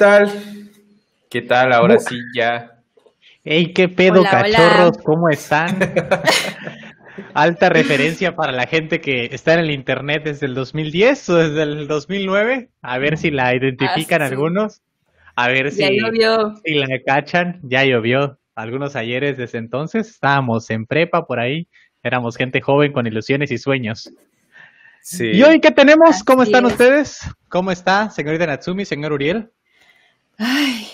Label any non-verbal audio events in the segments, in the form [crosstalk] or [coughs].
¿Qué tal? ¿Qué tal? Ahora sí, ya. ¡Ey, qué pedo, cachorros! ¿Cómo están? [laughs] Alta referencia para la gente que está en el internet desde el 2010 o desde el 2009. A ver si la identifican ah, algunos. A ver si, la cachan. Ya llovió. Algunos ayeres desde entonces estábamos en prepa por ahí. Éramos gente joven con ilusiones y sueños. Sí. ¿Y hoy qué tenemos? ¿Cómo están ustedes? ¿Cómo está, señorita Natsumi, señor Uriel? Ay,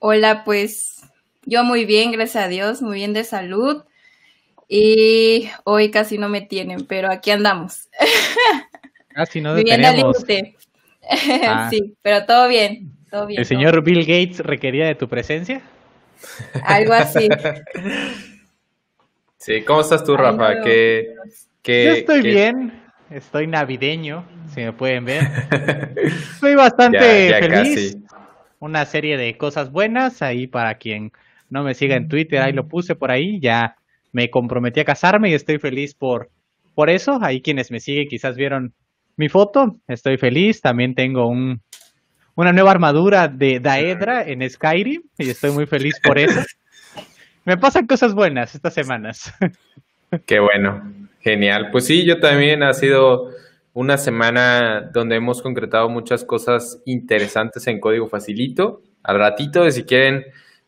hola, pues yo muy bien, gracias a Dios, muy bien de salud. Y hoy casi no me tienen, pero aquí andamos. Casi [laughs] ah, no detenemos. [laughs] Ah. Sí, pero todo bien, todo bien. ¿El señor Bill Gates requería de tu presencia? Algo así. [laughs] Sí, ¿cómo estás tú, Rafa? que, yo estoy bien, estoy navideño, si me pueden ver. Estoy bastante feliz una serie de cosas buenas ahí para quien no me siga en mm. Twitter, ahí lo puse por ahí, ya me comprometí a casarme y estoy feliz por, por eso. Ahí quienes me siguen quizás vieron mi foto, estoy feliz, también tengo un, una nueva armadura de Daedra en Skyrim y estoy muy feliz por eso. [laughs] me pasan cosas buenas estas semanas. Qué bueno, genial. Pues sí, yo también ha sido una semana donde hemos concretado muchas cosas interesantes en código facilito. Al ratito, si quieren,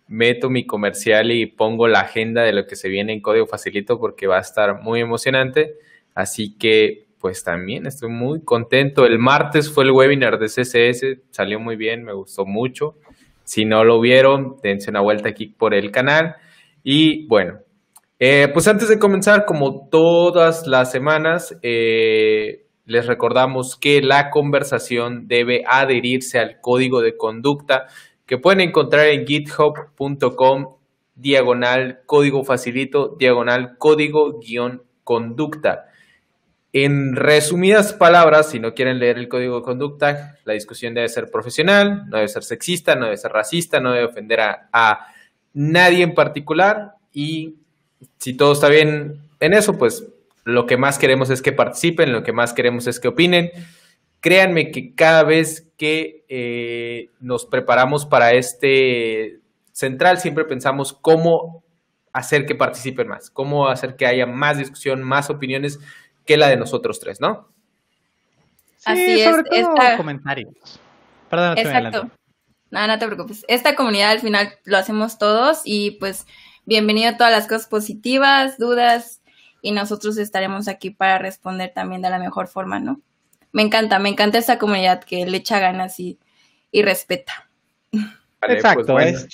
meto mi comercial y pongo la agenda de lo que se viene en código facilito porque va a estar muy emocionante. Así que, pues también estoy muy contento. El martes fue el webinar de CSS, salió muy bien, me gustó mucho. Si no lo vieron, dense una vuelta aquí por el canal. Y bueno, eh, pues antes de comenzar, como todas las semanas, eh, les recordamos que la conversación debe adherirse al código de conducta que pueden encontrar en github.com diagonal código facilito diagonal código guión conducta. En resumidas palabras, si no quieren leer el código de conducta, la discusión debe ser profesional, no debe ser sexista, no debe ser racista, no debe ofender a, a nadie en particular y si todo está bien en eso, pues lo que más queremos es que participen, lo que más queremos es que opinen. Créanme que cada vez que eh, nos preparamos para este central, siempre pensamos cómo hacer que participen más, cómo hacer que haya más discusión, más opiniones que la de nosotros tres, ¿no? Así es. Todo comentarios. Perdón, Exacto. Nada, no, no te preocupes. Esta comunidad al final lo hacemos todos y pues bienvenido a todas las cosas positivas, dudas, y nosotros estaremos aquí para responder también de la mejor forma, ¿no? Me encanta, me encanta esta comunidad que le echa ganas y, y respeta. Pues Exacto, es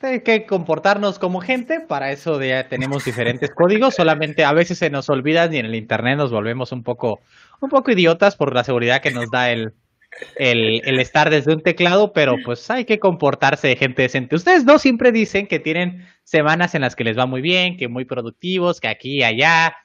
hay que comportarnos como gente, para eso ya tenemos diferentes códigos, solamente a veces se nos olvidan y en el internet nos volvemos un poco, un poco idiotas por la seguridad que nos da el, el, el estar desde un teclado, pero pues hay que comportarse de gente decente. Ustedes no siempre dicen que tienen semanas en las que les va muy bien, que muy productivos, que aquí y allá,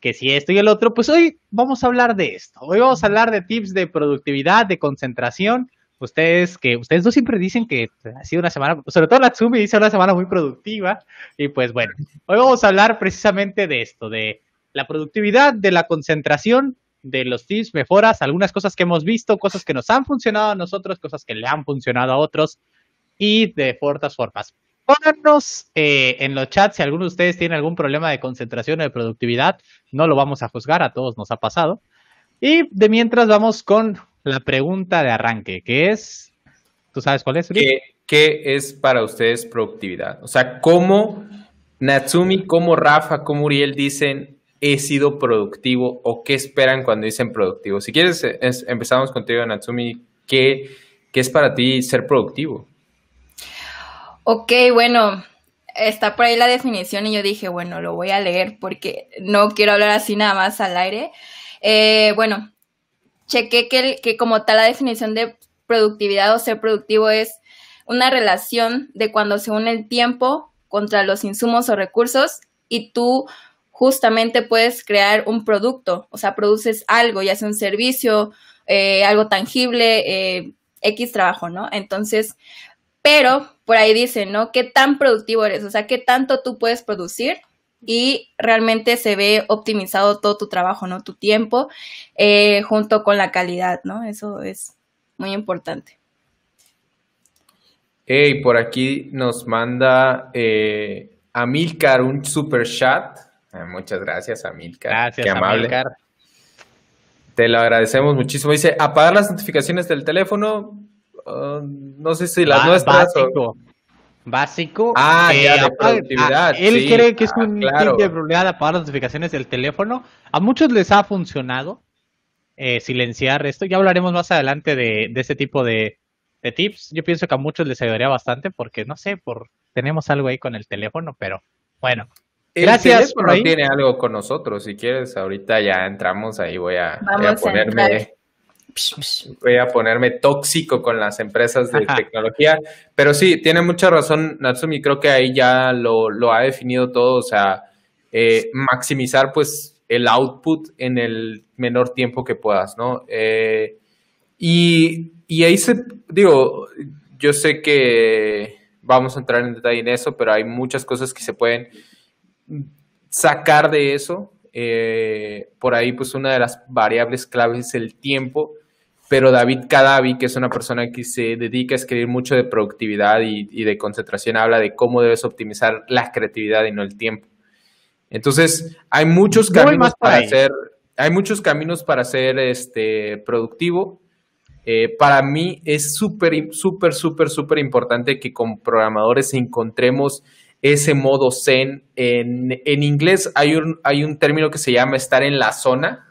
que si esto y el otro, pues hoy vamos a hablar de esto. Hoy vamos a hablar de tips de productividad, de concentración. Ustedes que ustedes dos siempre dicen que ha sido una semana, sobre todo la Natsumi dice una semana muy productiva y pues bueno, hoy vamos a hablar precisamente de esto, de la productividad, de la concentración, de los tips, mejoras, algunas cosas que hemos visto, cosas que nos han funcionado a nosotros, cosas que le han funcionado a otros y de fuertes formas ponernos eh, en los chats si alguno de ustedes tiene algún problema de concentración o de productividad. No lo vamos a juzgar, a todos nos ha pasado. Y de mientras vamos con la pregunta de arranque, que es, ¿tú sabes cuál es? ¿Qué, es para ustedes productividad? O sea, ¿cómo Natsumi, cómo Rafa, cómo Uriel dicen he sido productivo o qué esperan cuando dicen productivo? Si quieres, empezamos contigo, Natsumi. ¿Qué es para ti ser productivo? ok, bueno, está por ahí la definición y yo dije, bueno, lo voy a leer porque no quiero hablar así nada más al aire. Eh, bueno, chequé que, como tal la definición de productividad o ser productivo es una relación de cuando se une el tiempo contra los insumos o recursos y tú justamente puedes crear un producto, o sea, produces algo, ya sea un servicio, eh, algo tangible, eh, X trabajo, ¿no? Entonces, pero por ahí dicen, ¿no? ¿Qué tan productivo eres? O sea, ¿qué tanto tú puedes producir? Y realmente se ve optimizado todo tu trabajo, ¿no? Tu tiempo eh, junto con la calidad, ¿no? Eso es muy importante. Y por aquí nos manda eh, Amilcar un super chat. Ah, muchas gracias, Amilcar. Gracias, Qué amable. Te lo agradecemos muchísimo. Dice, apagar las notificaciones del teléfono, Ah, no sé si las no nuestras. Básico. Básico. Ah, eh, de ah, productividad. él cree que es ah, un de apagar para las notificaciones del teléfono. A muchos les ha funcionado eh, silenciar esto. Ya hablaremos más adelante de, de este tipo de, tips. Yo pienso que a muchos les ayudaría bastante porque, no sé, por tenemos algo ahí con el teléfono, pero bueno. Gracias. Por ahí. tiene algo con nosotros. Si quieres, ahorita ya entramos ahí. Voy a, voy a ponerme voy a ponerme tóxico con las empresas de tecnología. Pero sí, tiene mucha razón Natsumi, creo que ahí ya lo, ha definido todo, o sea, eh, maximizar pues el output en el menor tiempo que puedas, ¿no? Eh, y, ahí se, digo, yo sé que vamos a entrar en detalle en eso, pero hay muchas cosas que se pueden sacar de eso. Eh, por ahí, pues una de las variables claves es el tiempo pero David Cadavi, que es una persona que se dedica a escribir mucho de productividad y, de concentración, habla de cómo debes optimizar la creatividad y no el tiempo. Entonces, hay muchos caminos para ser, hay muchos caminos para ser este, productivo. Eh, para mí es súper, súper, súper, súper importante que con programadores encontremos ese modo zen. En, en inglés hay un, hay un término que se llama estar en la zona,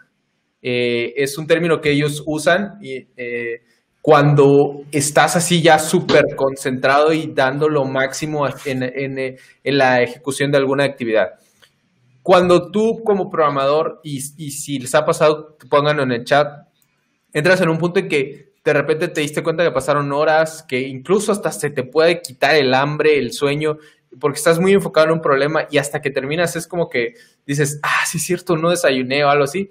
eh, es un término que ellos usan y, eh, cuando estás así ya súper concentrado y dando lo máximo en, la ejecución de alguna actividad. Cuando tú como programador, y, y si les ha pasado, pónganlo en el chat, entras en un punto en que de repente te diste cuenta que pasaron horas, que incluso hasta se te puede quitar el hambre, el sueño, porque estás muy enfocado en un problema y hasta que terminas es como que dices, ah, sí es cierto, no desayuné o algo así.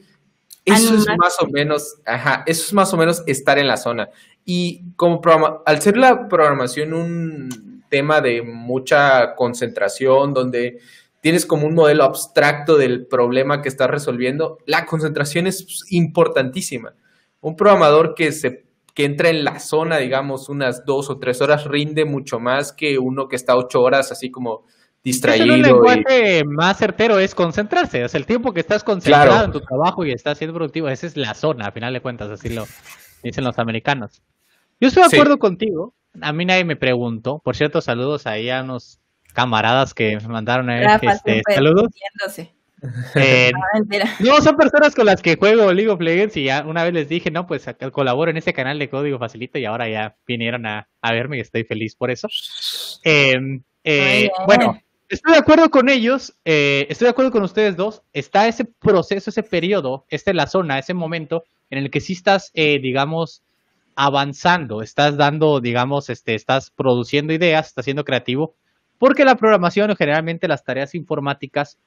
Eso es más o menos, ajá, eso es más o menos estar en la zona. Y como al ser la programación un tema de mucha concentración, donde tienes como un modelo abstracto del problema que estás resolviendo, la concentración es importantísima. Un programador que se que entra en la zona, digamos, unas dos o tres horas, rinde mucho más que uno que está ocho horas así como distraído. es lenguaje más certero, es concentrarse. O el tiempo que estás concentrado en tu trabajo y estás siendo productivo, esa es la zona, a final de cuentas, así lo [laughs] dicen los americanos. Yo estoy de acuerdo contigo. A mí nadie me preguntó. Por cierto, saludos ahí a unos camaradas que me mandaron a este, saludos. [laughs] Eh, no, son personas con las que juego League of y ya una vez les dije, no, pues colaboro en este canal de código facilito y ahora ya vinieron a, verme y estoy feliz por eso. Pues, em, eh, bueno, Estoy de acuerdo con ellos, eh, estoy de acuerdo con ustedes dos. Está ese proceso, ese periodo, esta es la zona, ese momento en el que sí estás, eh, digamos, avanzando, estás dando, digamos, este, estás produciendo ideas, estás siendo creativo, porque la programación o generalmente las tareas informáticas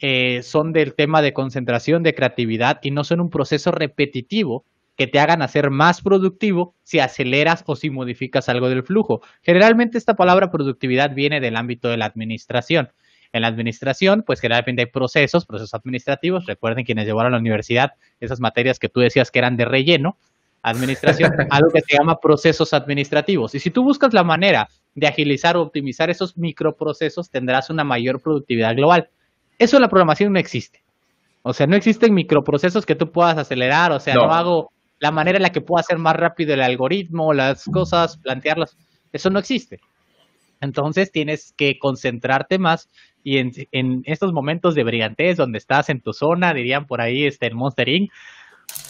eh, son del tema de concentración, de creatividad y no son un proceso repetitivo que te hagan hacer más productivo si aceleras o si modificas algo del flujo. Generalmente esta palabra productividad viene del ámbito de la administración. En la administración, pues generalmente hay procesos, procesos administrativos. Recuerden quienes llevaron a la universidad esas materias que tú decías que eran de relleno. Administración, [laughs] algo que se llama procesos administrativos. Y si tú buscas la manera de agilizar o optimizar esos microprocesos, tendrás una mayor productividad global. Eso en la programación no existe. O sea, no existen microprocesos que tú puedas acelerar. O sea, no, no hago la manera en la que puedo hacer más rápido el algoritmo, las cosas, plantearlas. Eso no existe. Entonces tienes que concentrarte más y en, estos momentos de brillantez donde estás en tu zona, dirían por ahí este, en Monster Inc.,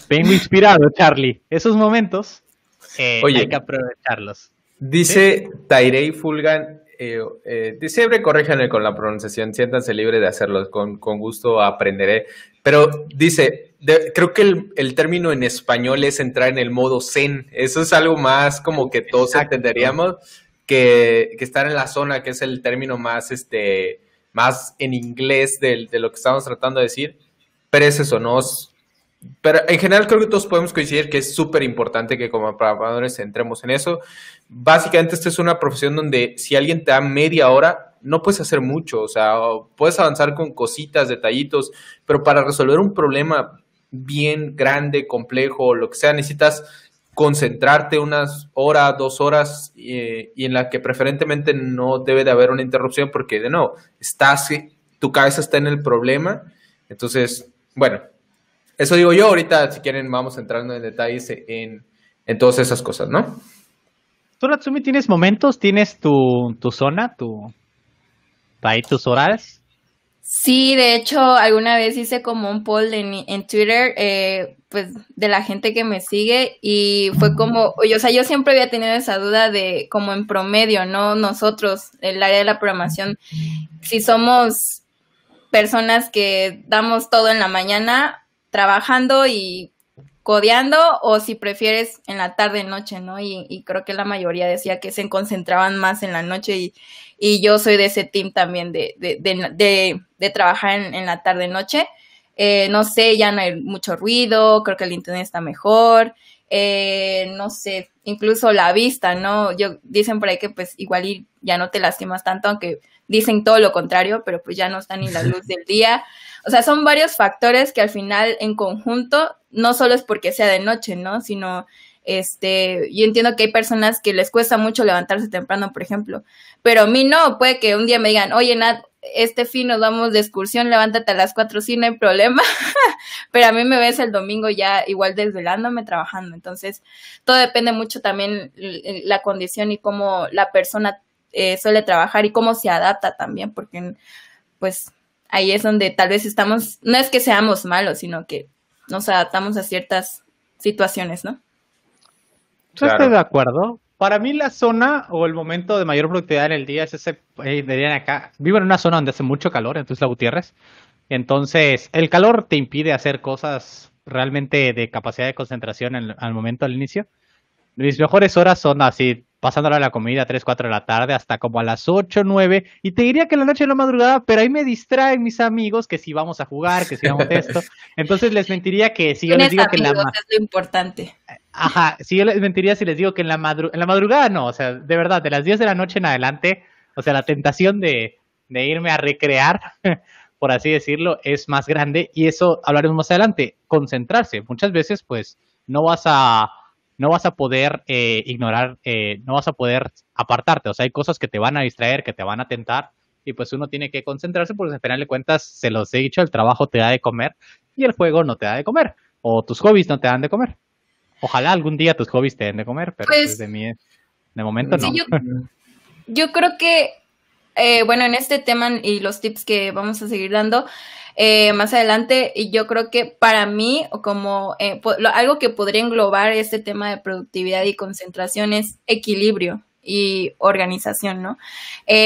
vengo inspirado, Charlie. Esos momentos eh, hay que aprovecharlos. Dice ¿Sí? Tairei Fulgan, eh, eh, siempre corríjanme con la pronunciación, siéntanse libre de hacerlo, con, con gusto aprenderé. Pero dice, creo que el, el, término en español es entrar en el modo zen. Eso es algo más como que todos entenderíamos que, que, estar en la zona, que es el término más, este, más en inglés de, de lo que estamos tratando de decir. Pero es eso, ¿no? Pero en general creo que todos podemos coincidir que es súper importante que como programadores entremos en eso. Básicamente esta es una profesión donde si alguien te da media hora, no puedes hacer mucho, o sea, puedes avanzar con cositas, detallitos, pero para resolver un problema bien grande, complejo, lo que sea, necesitas concentrarte unas horas, dos horas eh, y en la que preferentemente no debe de haber una interrupción porque de nuevo, estás, tu cabeza está en el problema. Entonces, bueno, eso digo yo, ahorita si quieren vamos entrando en detalles en, todas esas cosas, ¿no? Tú, Natsumi, tienes momentos, tienes tu, tu zona, tu, ahí tus horas Sí, de hecho, alguna vez hice como un poll en, en Twitter, eh, pues, de la gente que me sigue y fue como, o sea, yo siempre había tenido esa duda de como en promedio, ¿no? Nosotros, el área de la programación, si somos personas que damos todo en la mañana trabajando y codeando o si prefieres en la tarde noche, ¿no? Y, creo que la mayoría decía que se concentraban más en la noche y, yo soy de ese team también de de trabajar en, la tarde-noche. Eh, no sé, ya no hay mucho ruido, creo que el internet está mejor, eh, no sé, incluso la vista, ¿no? Yo, dicen por ahí que pues igual ya no te lastimas tanto, aunque dicen todo lo contrario, pero pues ya no está ni la luz del día. O sea, son varios factores que al final en conjunto, no solo es porque sea de noche, ¿no? Sino, este, yo entiendo que hay personas que les cuesta mucho levantarse temprano, por ejemplo, pero a mí no, puede que un día me digan, oye, Nat, este fin nos vamos de excursión, levántate a las cuatro, sí, no hay problema, [laughs] pero a mí me ves el domingo ya igual desvelándome trabajando, entonces todo depende mucho también la condición y cómo la persona eh, suele trabajar y cómo se adapta también, porque pues ahí es donde tal vez estamos, no es que seamos malos, sino que nos adaptamos a ciertas situaciones, ¿no? Yo estoy de acuerdo, para mí la zona o el momento de mayor productividad en el día es ese, eh, acá, vivo en una zona donde hace mucho calor, entonces la Gutiérrez. Entonces, el calor te impide hacer cosas realmente de capacidad de concentración al momento al inicio. Mis mejores horas son así, pasándola a la comida 3, 4 de la tarde hasta como a las 8, 9. Y te diría que la noche y la madrugada, pero ahí me distraen mis amigos que si vamos a jugar, que si vamos a esto. [laughs] Entonces les mentiría que si yo les digo que la... Es Ajá, si yo les mentiría si les digo que en la, la madrugada no, o sea, de verdad, de las 10 de la noche en adelante, o sea, la tentación de, de irme a recrear, [laughs] por así decirlo, es más grande y eso hablaremos más adelante, concentrarse. Muchas veces, pues, no vas a, no vas a poder eh, ignorar, eh, no vas a poder apartarte, o sea, hay cosas que te van a distraer, que te van a tentar y pues uno tiene que concentrarse porque al final de cuentas, se los he dicho, el trabajo te da de comer y el juego no te da de comer o tus hobbies no te dan de comer. Ojalá algún día tus hobbies te den de comer, pero desde pues, pues, de de momento no. [laughs] yo, creo que, eh, bueno, en este tema y los tips que vamos a seguir dando eh, más adelante, yo creo que para mí, como eh, algo que podría englobar este tema de productividad y concentración es equilibrio y organización, ¿no?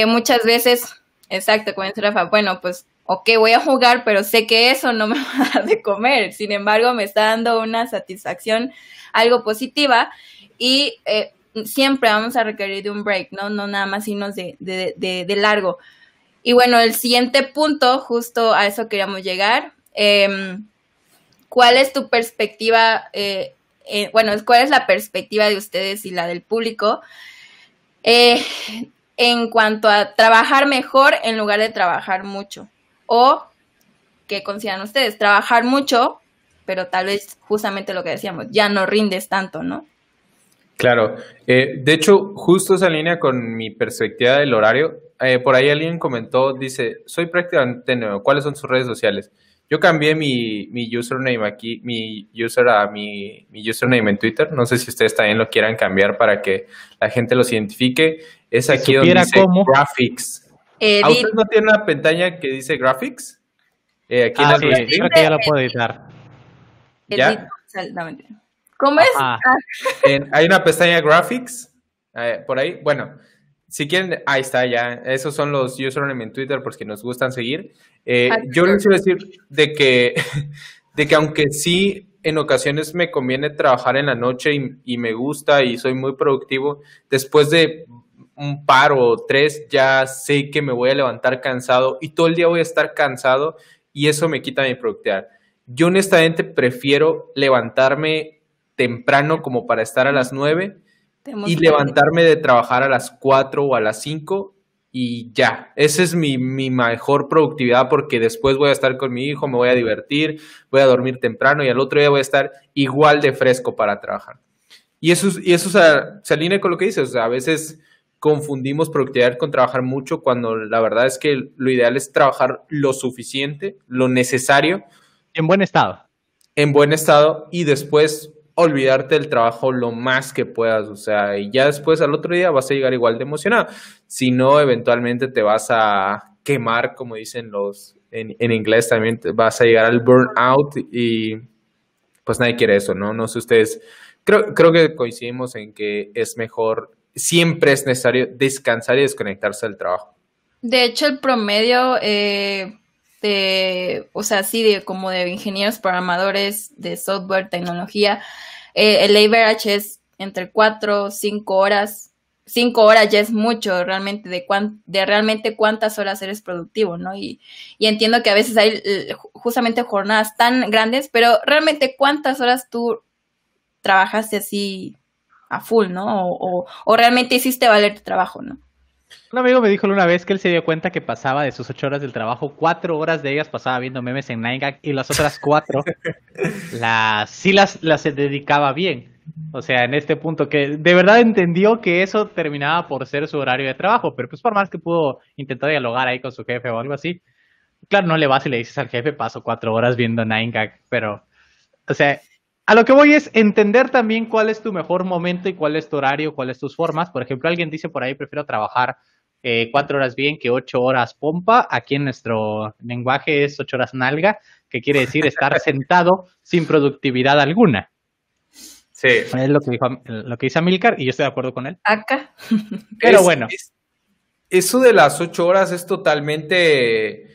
muchas veces Exacto, como dice Rafa, bueno, pues ok, voy a jugar, pero sé que eso no me [laughs] va a dar de comer. Sin embargo, me está dando una satisfacción, algo positiva y eh, siempre vamos a requerir de un break, ¿no? No nada más irnos de, de, largo. Y bueno, el siguiente punto, justo a eso queríamos llegar. Em, ¿Cuál es tu perspectiva? Eh, bueno, ¿cuál es la perspectiva de ustedes y la del público? Eh, en cuanto a trabajar mejor en lugar de trabajar mucho. O, que consideran ustedes? Trabajar mucho, pero tal vez justamente lo que decíamos, ya no rindes tanto, ¿no? Claro. Eh, de hecho, justo esa línea con mi perspectiva del horario, eh, por ahí alguien comentó, dice, soy prácticamente nuevo, ¿cuáles son sus redes sociales? Yo cambié mi, mi username aquí, mi user a mi, mi, username en Twitter. No sé si ustedes también lo quieran cambiar para que la gente los identifique. Es aquí donde dice graphics. Eh, usted no tiene una pestaña que dice Graphics? Eh, aquí ah, creo que ya la puedo editar. ¿Ya? ¿Cómo es? Ah. [laughs] hay una pestaña Graphics eh, por ahí. Bueno, si quieren, ahí está ya. Esos son los username en Twitter por si nos gustan seguir. Ah, yo les quiero decir de que, [laughs] de que aunque sí en ocasiones me conviene trabajar en la noche y, me gusta y soy muy productivo, después de un par o tres, ya sé que me voy a levantar cansado y todo el día voy a estar cansado y eso me quita mi productividad. Yo honestamente prefiero levantarme temprano como para estar a las nueve y levantarme de trabajar a las cuatro o a las cinco y ya. Esa es mi, mejor productividad porque después voy a estar con mi hijo, me voy a divertir, voy a dormir temprano y al otro día voy a estar igual de fresco para trabajar. Y eso, y eso se, alinea con lo que dices, a veces confundimos productividad con trabajar mucho cuando la verdad es que lo ideal es trabajar lo suficiente, lo necesario. En buen estado. En buen estado y después olvidarte del trabajo lo más que puedas, o sea, y ya después al otro día vas a llegar igual de emocionado, si no, eventualmente te vas a quemar, como dicen los en, inglés también, vas a llegar al burnout y pues nadie quiere eso, ¿no? No sé ustedes, creo, creo que coincidimos en que es mejor siempre es necesario descansar y desconectarse del trabajo. De hecho, el promedio eh, de, o sea, sí, de, como de ingenieros programadores de software, tecnología, eh, el average es entre 4, cinco horas. cinco horas ya es mucho realmente de, de realmente cuántas horas eres productivo, ¿no? Y, y entiendo que a veces hay eh, justamente jornadas tan grandes, pero realmente cuántas horas tú trabajaste así a full, ¿no? O, realmente hiciste valer tu trabajo, ¿no? Un amigo me dijo una vez que él se dio cuenta que pasaba de sus ocho horas del trabajo, cuatro horas de ellas pasaba viendo memes en Nine y las otras cuatro [laughs] las, sí las, las se dedicaba bien. O sea, en este punto que de verdad entendió que eso terminaba por ser su horario de trabajo, pero pues por más que pudo intentar dialogar ahí con su jefe o algo así, claro, no le vas y le dices al jefe, paso cuatro horas viendo Nine pero, o sea, a lo que voy es entender también cuál es tu mejor momento y cuál es tu horario, cuáles tus formas. Por ejemplo, alguien dice por ahí, prefiero trabajar eh, cuatro horas bien que ocho horas pompa. Aquí en nuestro lenguaje es ocho horas nalga, que quiere decir estar [laughs] sentado sin productividad alguna. Sí. Es lo que, lo que dice Amilcar y yo estoy de acuerdo con él. Acá. Pero bueno. eso de las ocho horas es totalmente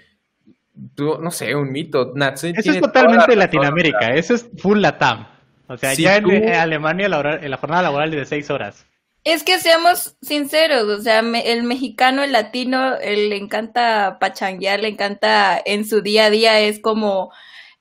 no sé, un mito. eso es totalmente Latinoamérica, eso es full Latam. O sea, ya en, eh, Alemania la, jornada laboral es de seis horas. Es que seamos sinceros, o sea, el mexicano, el latino, le encanta pachanguear, le encanta en su día a día, es como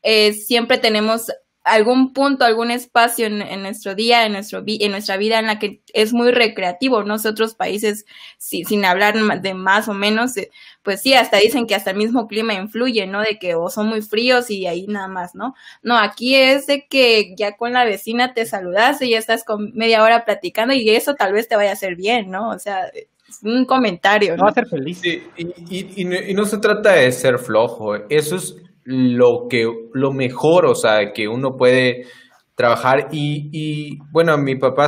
eh, siempre tenemos algún punto, algún espacio en, nuestro día, en, nuestro vi, en nuestra vida en la que es muy recreativo, nosotros países, sin hablar de más o menos, eh, pues sí, hasta dicen que hasta el mismo clima influye, ¿no? De que o son muy fríos y ahí nada más, ¿no? No, aquí es de que ya con la vecina te saludas y ya estás con media hora platicando y eso tal vez te vaya a hacer bien, ¿no? O sea, es un comentario. ¿no? Va a ser feliz. y, no, se trata de ser flojo. Eso es, lo, que, lo mejor, o sea, que uno puede trabajar y, y, bueno, mi papá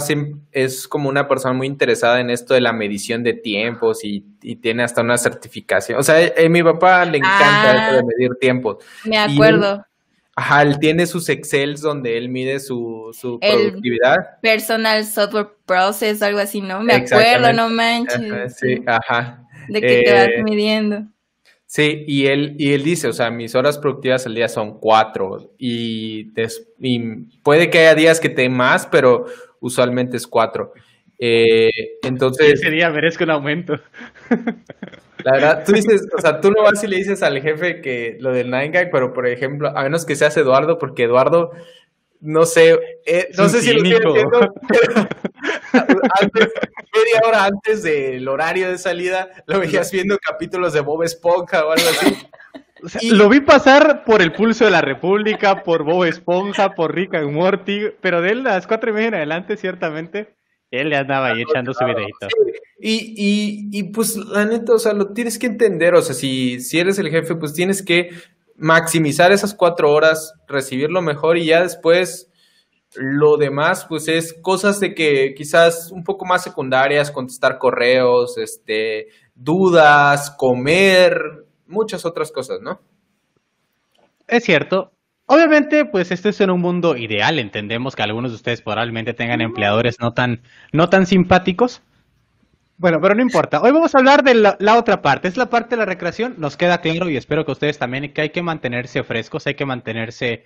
es como una persona muy interesada en esto de la medición de tiempos y, tiene hasta una certificación. O sea, a, eh, eh, mi papá le ah, encanta esto de medir tiempos. Me acuerdo. ajá, él tiene sus Excels donde él mide su, productividad. Personal Software Process, algo así, ¿no? Me acuerdo, no manches. sí, ajá. De que te vas eh, midiendo. Sí, y él, y él dice, o sea, mis horas productivas al día son cuatro y, puede que haya días que te más, pero usualmente es cuatro. Eh, entonces... Ese día merezco un aumento. [laughs] La verdad, tú dices, o sea, tú no vas y le dices al jefe que lo del Nine Gag, pero por ejemplo, a menos que seas Eduardo, porque Eduardo, no sé, eh, no sé si lo estoy media hora antes del horario de salida, lo veías viendo capítulos de Bob Esponja o algo así. [laughs] Lo vi pasar por el pulso de la República, por Bob Esponja, por Rick and Morty, pero de él las cuatro y media en adelante, ciertamente, él le andaba ahí echando su videito. Y, y, pues la neta, o sea, lo tienes que entender, o sea, si, si eres el jefe, pues tienes que maximizar esas cuatro horas, recibir lo mejor y ya después lo demás, pues es cosas de que quizás un poco más secundarias, contestar correos, este, dudas, comer, muchas otras cosas, ¿no? Es cierto. Obviamente, pues este es en un mundo ideal. Entendemos que algunos de ustedes probablemente tengan empleadores no tan, no tan simpáticos. Bueno, pero no importa. Hoy vamos a hablar de la, la, otra parte. Es la parte de la recreación. Nos queda claro y espero que ustedes también que hay que mantenerse frescos, hay que mantenerse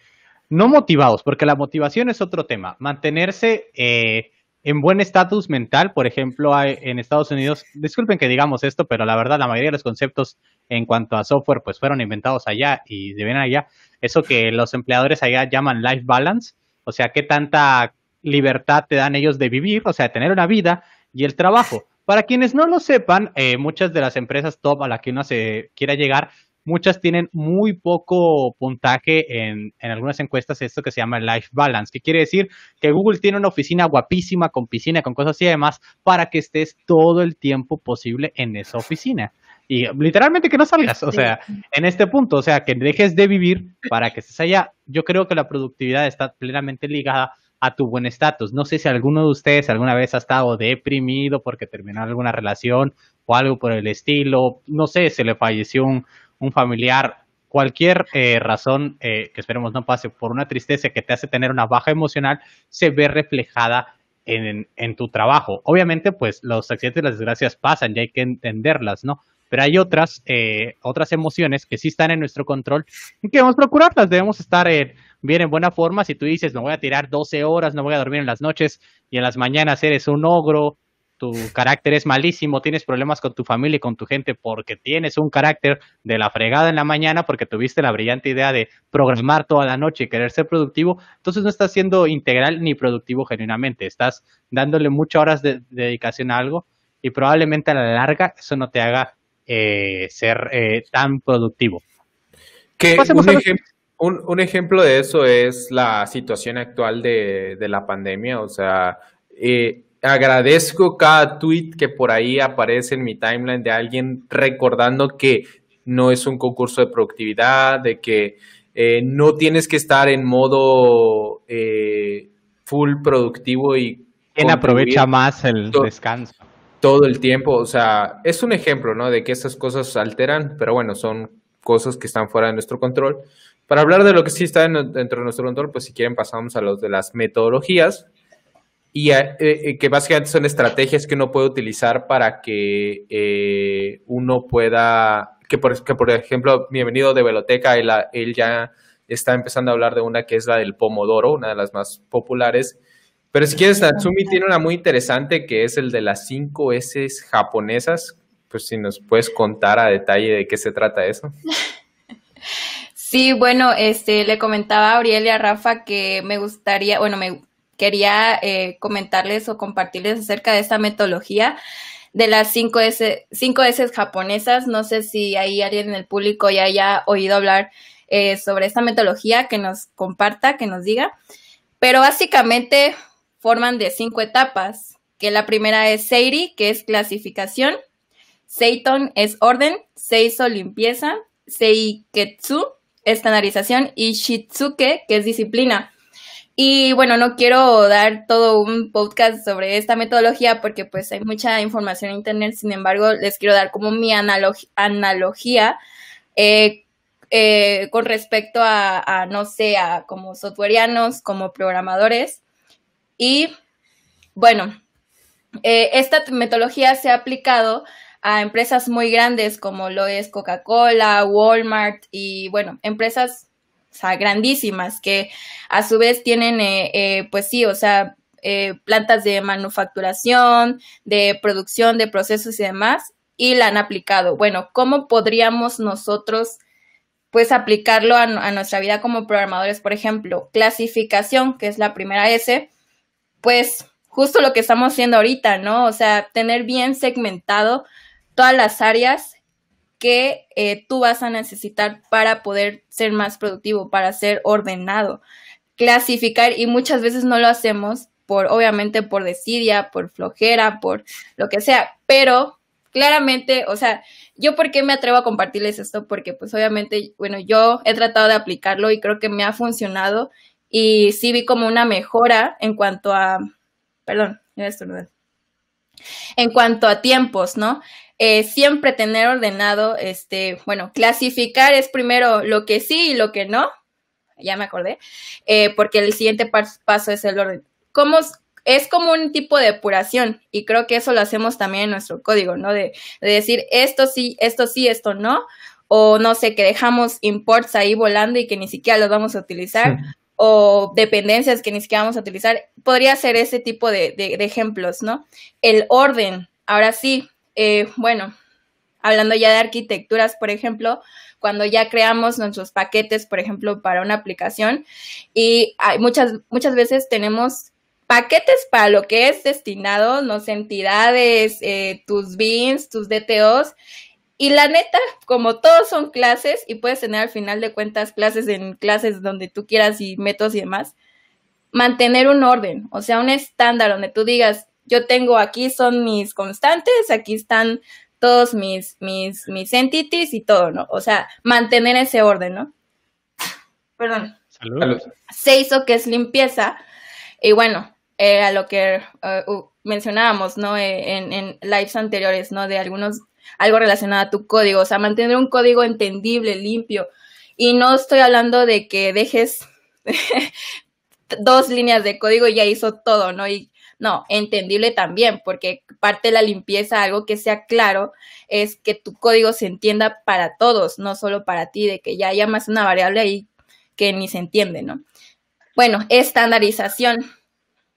no motivados, porque la motivación es otro tema. Mantenerse eh, en buen estatus mental, por ejemplo, en Estados Unidos, disculpen que digamos esto, pero la verdad la mayoría de los conceptos en cuanto a software pues fueron inventados allá y de allá. Eso que los empleadores allá llaman life balance, o sea, qué tanta libertad te dan ellos de vivir, o sea, tener una vida y el trabajo. Para quienes no lo sepan, eh, muchas de las empresas top a las que uno se quiera llegar muchas tienen muy poco puntaje en, en, algunas encuestas, esto que se llama Life Balance, que quiere decir que Google tiene una oficina guapísima con piscina, con cosas y demás, para que estés todo el tiempo posible en esa oficina. Y literalmente que no salgas, o sea, en este punto, o sea, que dejes de vivir para que estés allá. Yo creo que la productividad está plenamente ligada a tu buen estatus. No sé si alguno de ustedes alguna vez ha estado deprimido porque terminó alguna relación o algo por el estilo. No sé, se le falleció un, un familiar, cualquier eh, razón eh, que esperemos no pase por una tristeza que te hace tener una baja emocional, se ve reflejada en, en, tu trabajo. Obviamente, pues los accidentes y las desgracias pasan y hay que entenderlas, ¿no? Pero hay otras, eh, otras emociones que sí están en nuestro control y que debemos procurarlas, debemos estar bien en buena forma. Si tú dices, no voy a tirar 12 horas, no voy a dormir en las noches y en las mañanas eres un ogro tu carácter es malísimo, tienes problemas con tu familia y con tu gente porque tienes un carácter de la fregada en la mañana porque tuviste la brillante idea de programar toda la noche y querer ser productivo, entonces no estás siendo integral ni productivo genuinamente, estás dándole muchas horas de, dedicación a algo y probablemente a la larga eso no te haga eh, ser eh, tan productivo. un, ejemplo de eso es la situación actual de, la pandemia, o sea, eh, agradezco cada tweet que por ahí aparece en mi timeline de alguien recordando que no es un concurso de productividad, de que eh, no tienes que estar en modo eh, full productivo y... ¿Quién aprovecha más el descanso? Todo el tiempo, o sea, es un ejemplo, ¿no? De que estas cosas alteran, pero bueno, son cosas que están fuera de nuestro control. Para hablar de lo que sí está dentro de nuestro control, pues si quieren pasamos a los de las metodologías y eh, eh, que básicamente son estrategias que uno puede utilizar para que eh, uno pueda, que por, que por ejemplo, bienvenido de Veloteca, él, ya está empezando a hablar de una que es la del Pomodoro, una de las más populares. Pero si quieres, Natsumi tiene una muy interesante que es el de las cinco S japonesas. Pues si nos puedes contar a detalle de qué se trata eso. [laughs] Sí, bueno, este, le comentaba a Ariel y a Rafa que me gustaría, bueno, me quería eh, comentarles o compartirles acerca de esta metodología de las 5 S, S japonesas. No sé si hay alguien en el público ya haya oído hablar eh, sobre esta metodología, que nos comparta, que nos diga. Pero básicamente forman de cinco etapas, que la primera es Seiri, que es clasificación, Seiton es orden, Seiso limpieza, Seiketsu es estandarización y Shitsuke, que es disciplina. Y bueno, no quiero dar todo un podcast sobre esta metodología porque pues hay mucha información en internet, sin embargo, les quiero dar como mi analogía eh, eh, con respecto a, no sé, a como softwareanos, como programadores. Y bueno, eh, esta metodología se ha aplicado a empresas muy grandes como lo es Coca-Cola, Walmart y bueno, empresas o sea, grandísimas, que a su vez tienen, eh, eh, pues sí, o sea, eh, plantas de manufacturación, de producción, de procesos y demás, y la han aplicado. Bueno, ¿cómo podríamos nosotros, pues, aplicarlo a, a nuestra vida como programadores? Por ejemplo, clasificación, que es la primera S, pues, justo lo que estamos haciendo ahorita, ¿no? O sea, tener bien segmentado todas las áreas que eh, tú vas a necesitar para poder ser más productivo, para ser ordenado. Clasificar, y muchas veces no lo hacemos por, obviamente, por desidia, por flojera, por lo que sea, pero claramente, o sea, yo por qué me atrevo a compartirles esto, porque pues obviamente, bueno, yo he tratado de aplicarlo y creo que me ha funcionado y sí vi como una mejora en cuanto a, perdón, En cuanto a tiempos, ¿no? Eh, siempre tener ordenado, este, bueno, clasificar es primero lo que sí y lo que no, ya me acordé, eh, porque el siguiente paso es el orden. es como un tipo de depuración y creo que eso lo hacemos también en nuestro código, ¿no? De, decir esto sí, esto sí, esto no, o no sé, que dejamos imports ahí volando y que ni siquiera los vamos a utilizar, o dependencias que ni siquiera vamos a utilizar. Podría ser ese tipo de, de ejemplos, ¿no? El orden, ahora sí, eh, bueno, hablando ya de arquitecturas, por ejemplo, cuando ya creamos nuestros paquetes, por ejemplo, para una aplicación, y hay muchas, muchas veces tenemos paquetes para lo que es destinado, no entidades, eh, tus bins, tus DTOs, y la neta, como todos son clases, y puedes tener al final de cuentas clases en clases donde tú quieras y métodos y demás, mantener un orden, o sea, un estándar donde tú digas, yo tengo aquí son mis constantes, aquí están todos mis, mis, mis entities y todo, ¿no? O sea, mantener ese orden, ¿no? Perdón. Saludos. Se hizo que es limpieza. Y bueno, a lo que eh, mencionábamos, ¿no? Eh, en, en, lives anteriores, ¿no? De algunos, algo relacionado a tu código, o sea, mantener un código entendible, limpio. Y no estoy hablando de que dejes [laughs] dos líneas de código y ya hizo todo, ¿no? Y no, entendible también, porque parte de la limpieza, algo que sea claro, es que tu código se entienda para todos, no solo para ti, de que ya haya más una variable ahí que ni se entiende, ¿no? Bueno, estandarización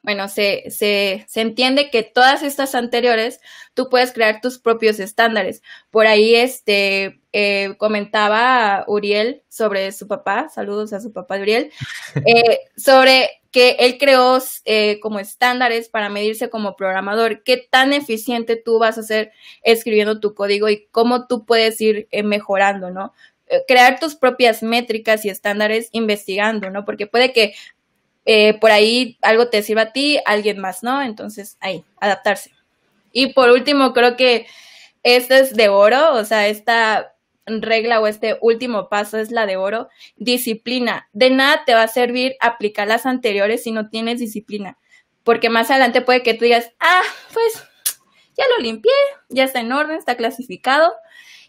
bueno, se, se, se, entiende que todas estas anteriores tú puedes crear tus propios estándares. Por ahí este, eh, comentaba Uriel sobre su papá, saludos a su papá Uriel, [laughs] eh, sobre que él creó eh, como estándares para medirse como programador, qué tan eficiente tú vas a ser escribiendo tu código y cómo tú puedes ir mejorando, ¿no? crear tus propias métricas y estándares investigando, ¿no? Porque puede que eh, por ahí algo te sirva a ti, alguien más, ¿no? Entonces, ahí, adaptarse. Y por último, creo que esto es de oro, o sea, esta regla o este último paso es la de oro, disciplina. De nada te va a servir aplicar las anteriores si no tienes disciplina, porque más adelante puede que tú digas, ah, pues ya lo limpié, ya está en orden, está clasificado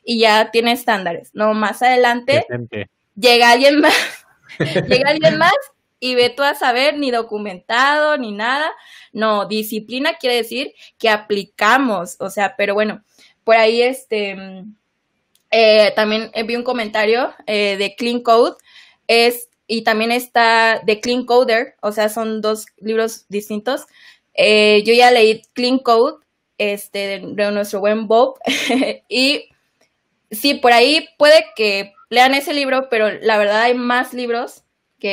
y ya tiene estándares. No, más adelante llega alguien más, [laughs] llega alguien más y ve tú a saber, ni documentado, ni nada. No, disciplina quiere decir que aplicamos, o sea, pero bueno, por ahí este, mm, eh, también eh, vi un comentario eh, de Clean Code, es, y también está de Clean Coder, o sea, son dos libros distintos. yo ya leí Clean Code, este, de nuestro buen Bob, [laughs] y sí, por ahí puede que lean ese libro, pero la verdad hay más libros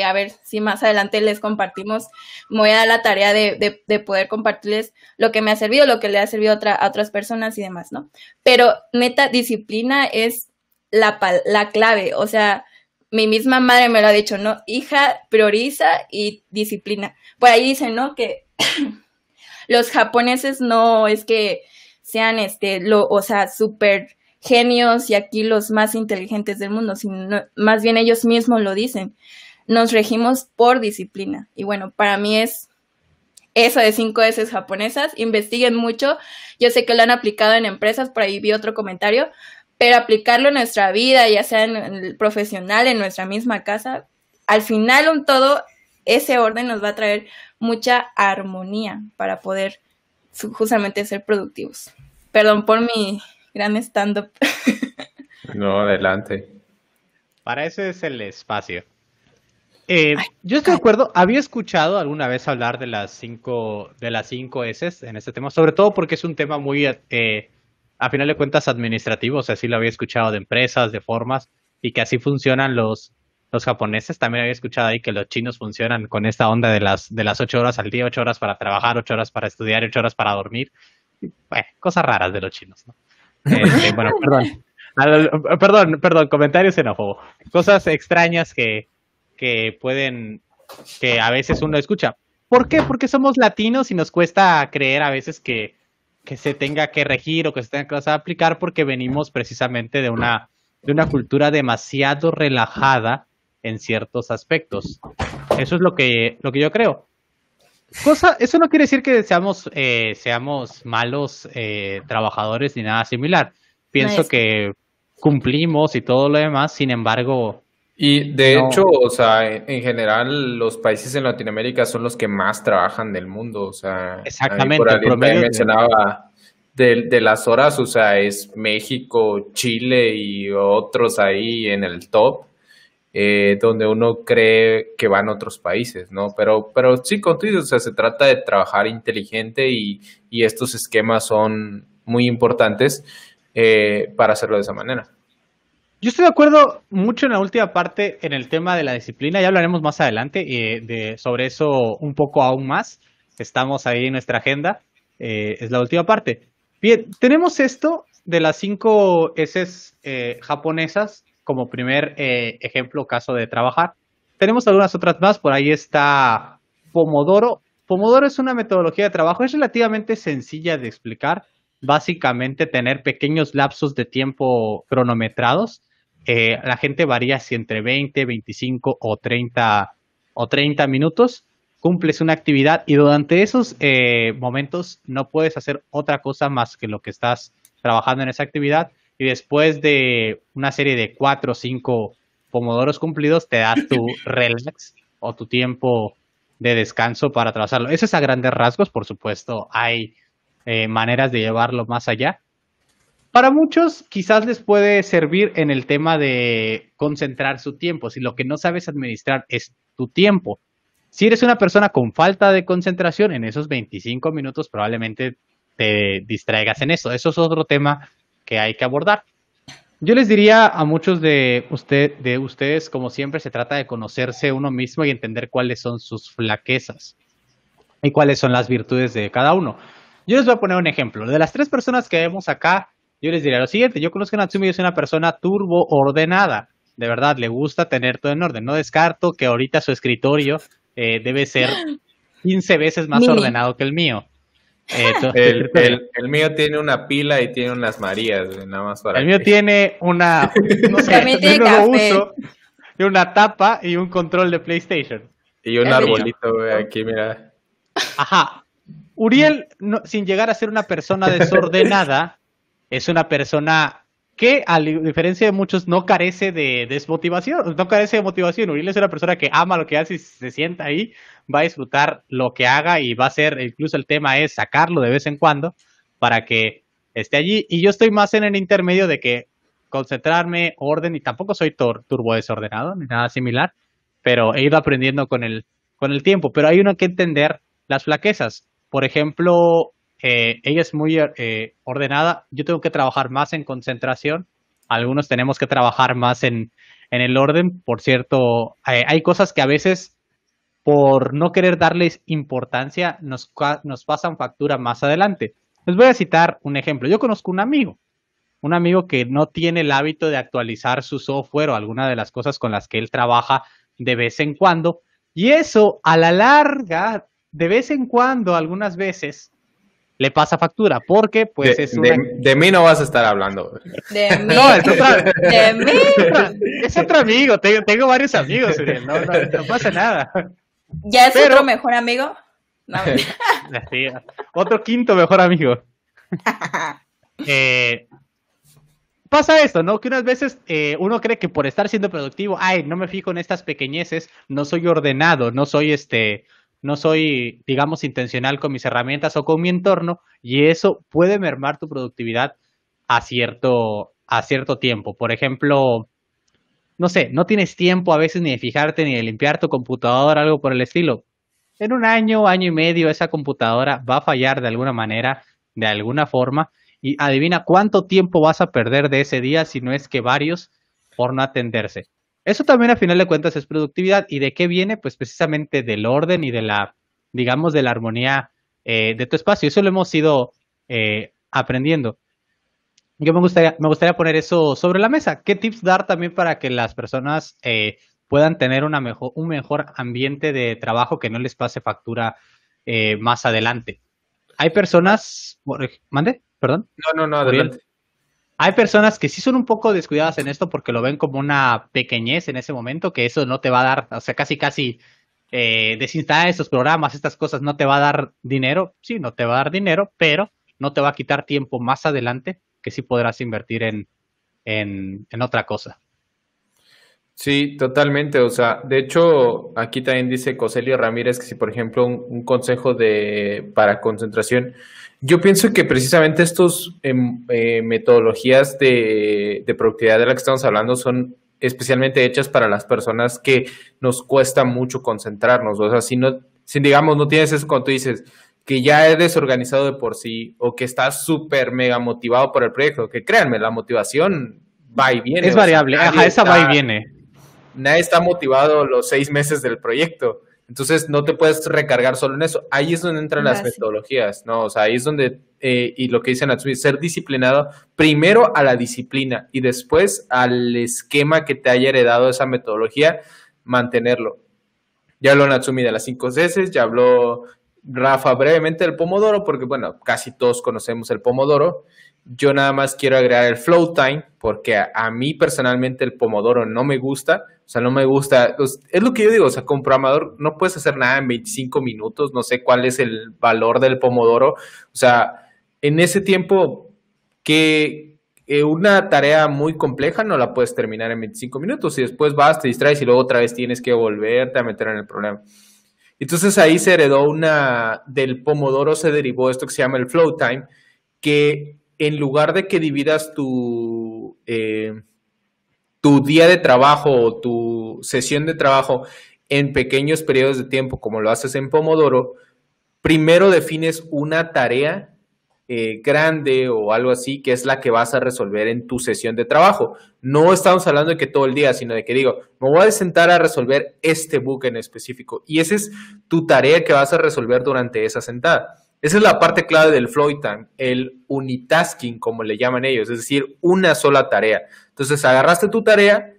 a ver si más adelante les compartimos, me voy a dar la tarea de, poder compartirles lo que me ha servido, lo que le ha servido a, otras personas y demás, ¿no? Pero neta, disciplina es la, la clave, o sea, mi misma madre me lo ha dicho, ¿no? Hija, prioriza y disciplina. Por ahí dicen, ¿no? Que [coughs] los japoneses no es que sean, este, lo, o sea, súper genios y aquí los más inteligentes del mundo, sino más bien ellos mismos lo dicen nos regimos por disciplina. Y bueno, para mí es eso de cinco S japonesas. Investiguen mucho. Yo sé que lo han aplicado en empresas, por ahí vi otro comentario, pero aplicarlo en nuestra vida, ya sea en el profesional, en nuestra misma casa, al final un todo, ese orden nos va a traer mucha armonía para poder justamente ser productivos. Perdón por mi gran stand-up. [laughs] No, adelante. Para eso es el espacio. Eh, yo estoy de acuerdo, había escuchado alguna vez hablar de las cinco, de las cinco S en este tema, sobre todo porque es un tema muy, eh, a final de cuentas, administrativo, o sea, sí lo había escuchado de empresas, de formas, y que así funcionan los, los japoneses. También había escuchado ahí que los chinos funcionan con esta onda de las, de las ocho horas al día, ocho horas para trabajar, ocho horas para estudiar, ocho horas para dormir. cosas raras de los chinos, ¿no? Este, [laughs] bueno, perdón. perdón, perdón, comentario xenófobo. Cosas extrañas que, que pueden, que a veces uno escucha. ¿Por qué? Porque somos latinos y nos cuesta creer a veces que, que se tenga que regir o que se tenga que aplicar porque venimos precisamente de una, de una cultura demasiado relajada en ciertos aspectos. Eso es lo que, lo que yo creo. Cosa, eso no quiere decir que seamos, eh, seamos malos eh, trabajadores ni nada similar. Pienso que cumplimos y todo lo demás, sin embargo, y de hecho, o sea, en general los países en Latinoamérica son los que más trabajan del mundo, o sea, exactamente. Por ejemplo, mencionaba de, las horas, o sea, es México, Chile y otros ahí en el top, eh, donde uno cree que van otros países, ¿no? Pero, pero sí, contigo, o sea, se trata de trabajar inteligente y, y estos esquemas son muy importantes eh, para hacerlo de esa manera. Yo estoy de acuerdo mucho en la última parte en el tema de la disciplina, ya hablaremos más adelante eh, de, sobre eso un poco aún más. Estamos ahí en nuestra agenda, eh, es la última parte. Bien, tenemos esto de las cinco S eh, japonesas como primer ejemplo, caso de trabajar. Tenemos algunas otras más, por ahí está Pomodoro. Pomodoro es una metodología de trabajo, es relativamente sencilla de explicar, básicamente tener pequeños lapsos de tiempo cronometrados eh, la gente varía si entre 20, 25 o 30, o 30 minutos cumples una actividad y durante esos eh, momentos no puedes hacer otra cosa más que lo que estás trabajando en esa actividad y después de una serie de 4 o 5 pomodoros cumplidos te das tu [laughs] relax o tu tiempo de descanso para trabajarlo. Eso es a grandes rasgos, por supuesto, hay eh, maneras de llevarlo más allá, para muchos quizás les puede servir en el tema de concentrar su tiempo, si lo que no sabes administrar es tu tiempo. Si eres una persona con falta de concentración, en esos 25 minutos probablemente te distraigas en eso. Eso es otro tema que hay que abordar. Yo les diría a muchos de, de ustedes, como siempre, se trata de conocerse uno mismo y entender cuáles son sus flaquezas y cuáles son las virtudes de cada uno. Yo les voy a poner un ejemplo. De las tres personas que vemos acá, yo les diría lo siguiente, yo conozco a Natsumi, es una persona turbo ordenada, de verdad, le gusta tener todo en orden, no descarto que ahorita su escritorio eh, debe ser 15 [laughs] veces más ordenado que el mío. [laughs] el, mío tiene una pila y tiene unas marías, nada más para. El mío tiene una. [laughs] No una tapa y un control de PlayStation. Y un arbolito, aquí, mira. Ajá. Uriel, sin llegar a ser una persona desordenada, es una persona que, a diferencia de muchos, no carece de desmotivación, no carece de motivación. Uriel es una persona que ama lo que hace y se sienta ahí, va a disfrutar lo que haga y va a ser, incluso el tema es sacarlo de vez en cuando para que esté allí. Y yo estoy más en el intermedio de que concentrarme, orden, y tampoco soy turbo desordenado ni nada similar, pero he ido aprendiendo con el, con el tiempo. Pero hay uno que entender las flaquezas. Por ejemplo, ella es muy eh, ordenada. Yo tengo que trabajar más en concentración. Algunos tenemos que trabajar más en, el orden. Por cierto, eh, hay cosas que a veces, por no querer darles importancia, nos, nos pasan factura más adelante. Les voy a citar un ejemplo. Yo conozco un amigo, un amigo que no tiene el hábito de actualizar su software o alguna de las cosas con las que él trabaja de vez en cuando. Y eso, a la larga, de vez en cuando, algunas veces, le pasa factura, porque pues es de, mí no vas a estar hablando. De [laughs] mí. No, es otra... De mí. [laughs] Es otro amigo, tengo, varios amigos, no, pasa nada. ¿Ya es otro mejor amigo? No. [laughs] otro quinto mejor amigo. Eh, pasa esto, ¿no? Que unas veces eh, uno cree que por estar siendo productivo, ay, no me fijo en estas pequeñeces, no soy ordenado, no soy este, no soy, digamos, intencional con mis herramientas o con mi entorno y eso puede mermar tu productividad a cierto, a cierto tiempo. Por ejemplo, no sé, no tienes tiempo a veces ni de fijarte ni de limpiar tu computadora, algo por el estilo. En un año, año y medio, esa computadora va a fallar de alguna manera, de alguna forma, y adivina cuánto tiempo vas a perder de ese día, si no es que varios, por no atenderse. Eso también a final de cuentas es productividad. ¿Y de qué viene? Pues precisamente del orden y de la, digamos, de la armonía eh, de tu espacio. Eso lo hemos ido eh, aprendiendo. Yo me gustaría, me gustaría poner eso sobre la mesa. ¿Qué tips dar también para que las personas eh, puedan tener una mejor, un mejor ambiente de trabajo que no les pase factura más adelante? Hay personas, mande, perdón. No, no, no, adelante. Hay personas que sí son un poco descuidadas en esto porque lo ven como una pequeñez en ese momento, que eso no te va a dar, o sea, casi, casi eh, desinstalar estos programas, estas cosas, no te va a dar dinero. Sí, no te va a dar dinero, pero no te va a quitar tiempo más adelante que sí podrás invertir en otra cosa. Sí, totalmente. O sea, de hecho, aquí también dice Coselio Ramírez que si, por ejemplo, un, consejo de para concentración, yo pienso que precisamente estas em, eh, metodologías de, de productividad de las que estamos hablando son especialmente hechas para las personas que nos cuesta mucho concentrarnos. O sea, si no, si digamos, no tienes eso cuando tú dices que ya he desorganizado de por sí o que estás súper mega motivado por el proyecto, que créanme, la motivación va y viene. Es variable, ajá, esa va y viene nadie está motivado los seis meses del proyecto. Entonces no te puedes recargar solo en eso. Ahí es donde entran las ah, metodologías, ¿no? O sea, ahí es donde, eh, y lo que dice Natsumi, ser disciplinado primero a la disciplina y después al esquema que te haya heredado esa metodología, mantenerlo. Ya habló Natsumi de las cinco veces ya habló Rafa brevemente del pomodoro, porque bueno, casi todos conocemos el pomodoro. Yo nada más quiero agregar el flow time, porque a mí personalmente el pomodoro no me gusta o sea, no me gusta. Es lo que yo digo, o sea, como programador no puedes hacer nada en 25 minutos, no sé cuál es el valor del pomodoro. O sea, en ese tiempo que una tarea muy compleja no la puedes terminar en 25 minutos y después vas, te distraes y luego otra vez tienes que volverte a meter en el problema. Entonces ahí se heredó una, del pomodoro se derivó esto que se llama el flow time, que en lugar de que dividas tu... Eh, tu día de trabajo o tu sesión de trabajo en pequeños periodos de tiempo, como lo haces en Pomodoro, primero defines una tarea eh, grande o algo así, que es la que vas a resolver en tu sesión de trabajo. No estamos hablando de que todo el día, sino de que digo, me voy a sentar a resolver este bug en específico. Y esa es tu tarea que vas a resolver durante esa sentada. Esa es la parte clave del flowtime el unitasking, como le llaman ellos, es decir, una sola tarea. Entonces agarraste tu tarea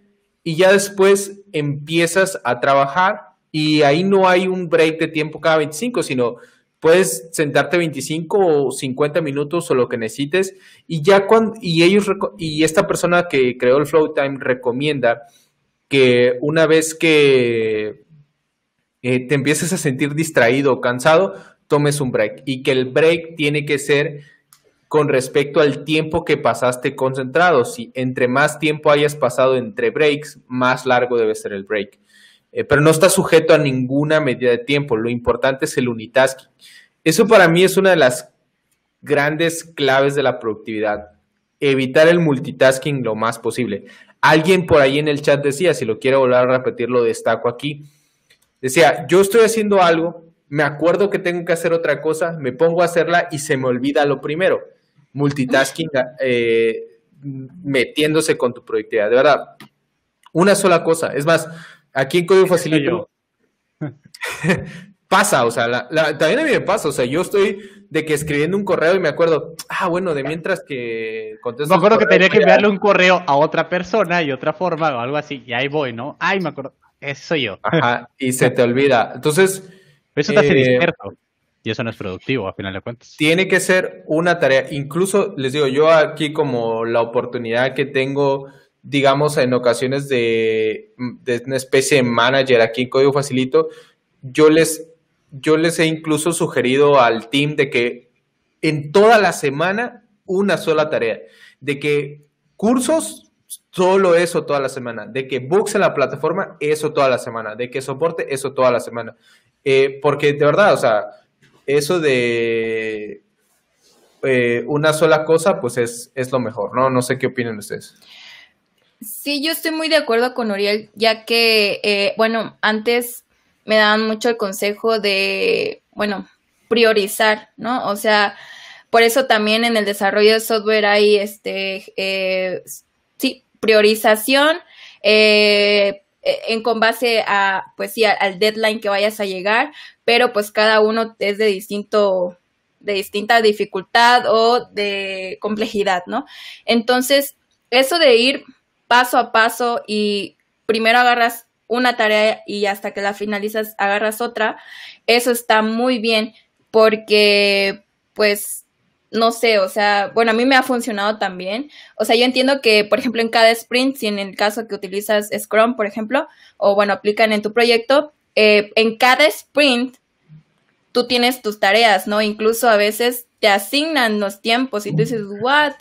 y ya después empiezas a trabajar y ahí no hay un break de tiempo cada 25, sino puedes sentarte 25 o 50 minutos o lo que necesites y ya cuando y ellos y esta persona que creó el flow time recomienda que una vez que eh, te empieces a sentir distraído o cansado, tomes un break y que el break tiene que ser con respecto al tiempo que pasaste concentrado. Si entre más tiempo hayas pasado entre breaks, más largo debe ser el break. Eh, pero no está sujeto a ninguna medida de tiempo. Lo importante es el unitasking. Eso para mí es una de las grandes claves de la productividad. Evitar el multitasking lo más posible. Alguien por ahí en el chat decía, si lo quiero volver a repetir, lo destaco aquí. Decía, yo estoy haciendo algo, me acuerdo que tengo que hacer otra cosa, me pongo a hacerla y se me olvida lo primero. Multitasking eh, metiéndose con tu proyectividad, de verdad. Una sola cosa. Es más, aquí en Código Facilito [laughs] pasa, o sea, también a mí me pasa, o sea, yo estoy de que escribiendo un correo y me acuerdo, ah, bueno, de mientras que contesto. Me acuerdo que tenía que enviarle un correo a otra persona y otra forma o algo así, y ahí voy, ¿no? Ay, me acuerdo, eso soy yo. Ajá, y se te olvida. Entonces, eso te hace eh, Y eso no es productivo, a final de cuentas. Tiene que ser una tarea. Incluso, les digo, yo aquí como la oportunidad que tengo, digamos, en ocasiones de, una especie de manager aquí en Código Facilito, yo les, yo les he incluso sugerido al team de que en toda la semana una sola tarea, de que cursos solo eso toda la semana, de que books en la plataforma, eso toda la semana, de que soporte, eso toda la semana. Eh, porque de verdad, o sea, eso de eh, una sola cosa, pues es, es lo mejor, ¿no? No sé qué opinan ustedes. Sí, yo estoy muy de acuerdo con Uriel, ya que, eh, bueno, antes me daban mucho el consejo de, bueno, priorizar, ¿no? O sea, por eso también en el desarrollo de software hay, este, sí, priorización, eh, eh, en con base a, pues sí, al deadline que vayas a llegar, pero pues cada uno es de distinto de distinta dificultad o de complejidad, ¿no? Entonces, eso de ir paso a paso y primero agarras una tarea y hasta que la finalizas agarras otra, eso está muy bien porque pues no sé, o sea, bueno, a mí me ha funcionado también. O sea, yo entiendo que, por ejemplo, en cada sprint, si en el caso que utilizas Scrum, por ejemplo, o bueno, aplican en tu proyecto, eh, en cada sprint tú tienes tus tareas, ¿no? Incluso a veces te asignan los tiempos y tú dices, ¿what?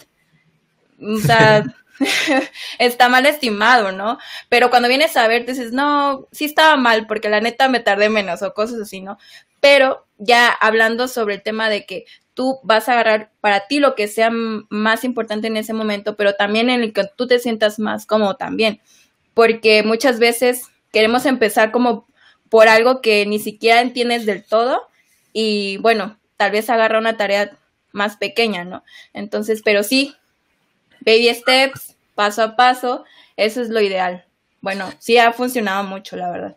O sea, [laughs] [laughs] está mal estimado, ¿no? Pero cuando vienes a ver, dices, no, sí estaba mal, porque la neta me tardé menos o cosas así, ¿no? Pero ya hablando sobre el tema de que tú vas a agarrar para ti lo que sea más importante en ese momento, pero también en el que tú te sientas más cómodo también, porque muchas veces queremos empezar como por algo que ni siquiera entiendes del todo y bueno, tal vez agarra una tarea más pequeña, ¿no? Entonces, pero sí, baby steps, paso a paso, eso es lo ideal. Bueno, sí ha funcionado mucho, la verdad.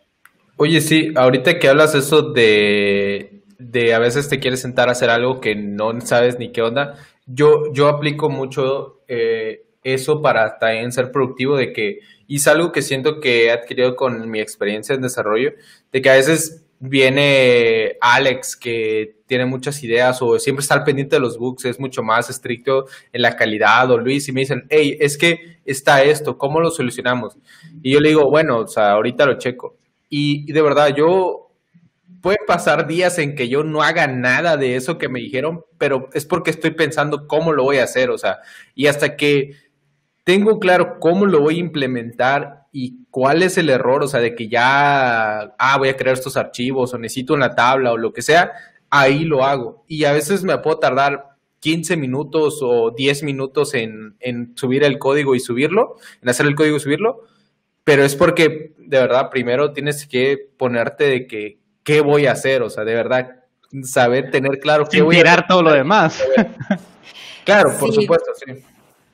Oye, sí, ahorita que hablas eso de de a veces te quieres sentar a hacer algo que no sabes ni qué onda. Yo, yo aplico mucho eh, eso para también ser productivo, de que, y es algo que siento que he adquirido con mi experiencia en desarrollo, de que a veces viene Alex que tiene muchas ideas o siempre está al pendiente de los books, es mucho más estricto en la calidad o Luis y me dicen, hey, es que está esto, ¿cómo lo solucionamos? Y yo le digo, bueno, o sea, ahorita lo checo. y de verdad, yo puede pasar días en que yo no haga nada de eso que me dijeron, pero es porque estoy pensando cómo lo voy a hacer, o sea, y hasta que tengo claro cómo lo voy a implementar y cuál es el error, o sea, de que ya, ah, voy a crear estos archivos o necesito una tabla o lo que sea, ahí lo hago. Y a veces me puedo tardar 15 minutos o 10 minutos en, en subir el código y subirlo, en hacer el código y subirlo, pero es porque de verdad primero tienes que ponerte de que qué voy a hacer, o sea, de verdad, saber tener claro qué voy a hacer. todo lo demás. claro, por supuesto, sí.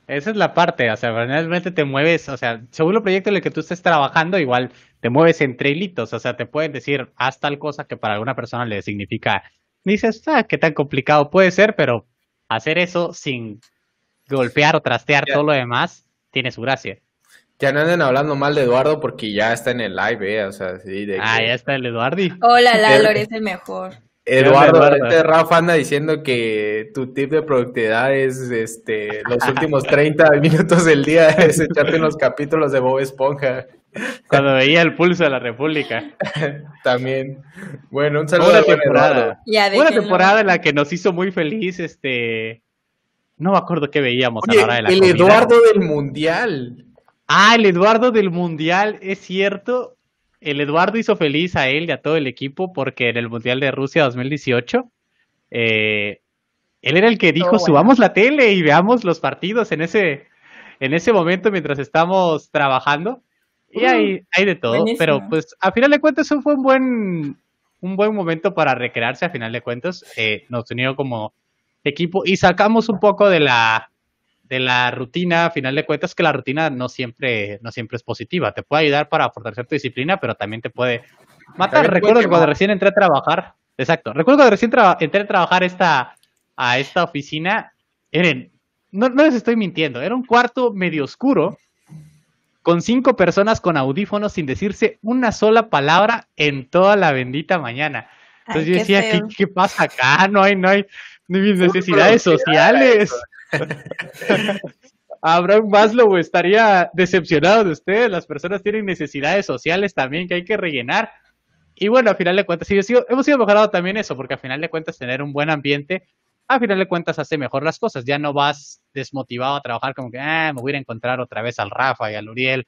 Esa es la parte, o sea, realmente te mueves, o sea, según el proyecto en el que tú estés trabajando, igual te mueves entre hilitos, o sea, te pueden decir, haz tal cosa que para alguna persona le significa, dices, ah, qué tan complicado puede ser, pero hacer eso sin golpear o trastear todo lo demás tiene su gracia. Ya no andan hablando mal de Eduardo porque ya está en el live, ¿eh? O sea, sí. ah, ya está el Eduardi. Hola, Lalo, es el mejor. Eduardo, Este Rafa anda diciendo que tu tip de productividad es este los últimos 30 [laughs] minutos del día [laughs] es echarte en los capítulos de Bob Esponja. Cuando veía el pulso de la República. [laughs] También. Bueno, un saludo. Una a temporada. Una temporada en la que nos hizo muy feliz este no me acuerdo qué veíamos a la hora de la El Eduardo del Mundial. Ah, el Eduardo del Mundial, es cierto. El Eduardo hizo feliz a él y a todo el equipo porque en el Mundial de Rusia 2018, eh, él era el que dijo, subamos la tele y veamos los partidos en ese, en ese momento mientras estamos trabajando. Y mm, hay, hay de todo, pero pues a final de cuentas eso fue un buen, un buen momento para recrearse a final de cuentas. Eh, nos unió como equipo y sacamos un poco de la de la rutina, a final de cuentas, que la rutina no siempre, no siempre es positiva. Te puede ayudar para fortalecer tu disciplina, pero también te puede matar. Recuerdo que cuando recién entré a trabajar, exacto, recuerdo cuando recién entré a trabajar esta, a esta oficina, miren, no, les estoy mintiendo, era un cuarto medio oscuro con cinco personas con audífonos sin decirse una sola palabra en toda la bendita mañana. Entonces yo decía, qué, ¿qué, pasa acá? No hay, no hay, mis necesidades sociales. [laughs] Abraham Maslow estaría decepcionado de ustedes. Las personas tienen necesidades sociales también que hay que rellenar. Y bueno, a final de cuentas, hemos sido mejorando también eso, porque a final de cuentas tener un buen ambiente, a final de cuentas hace mejor las cosas. Ya no vas desmotivado a trabajar como que, ah, me voy a a encontrar otra vez al Rafa y al Uriel.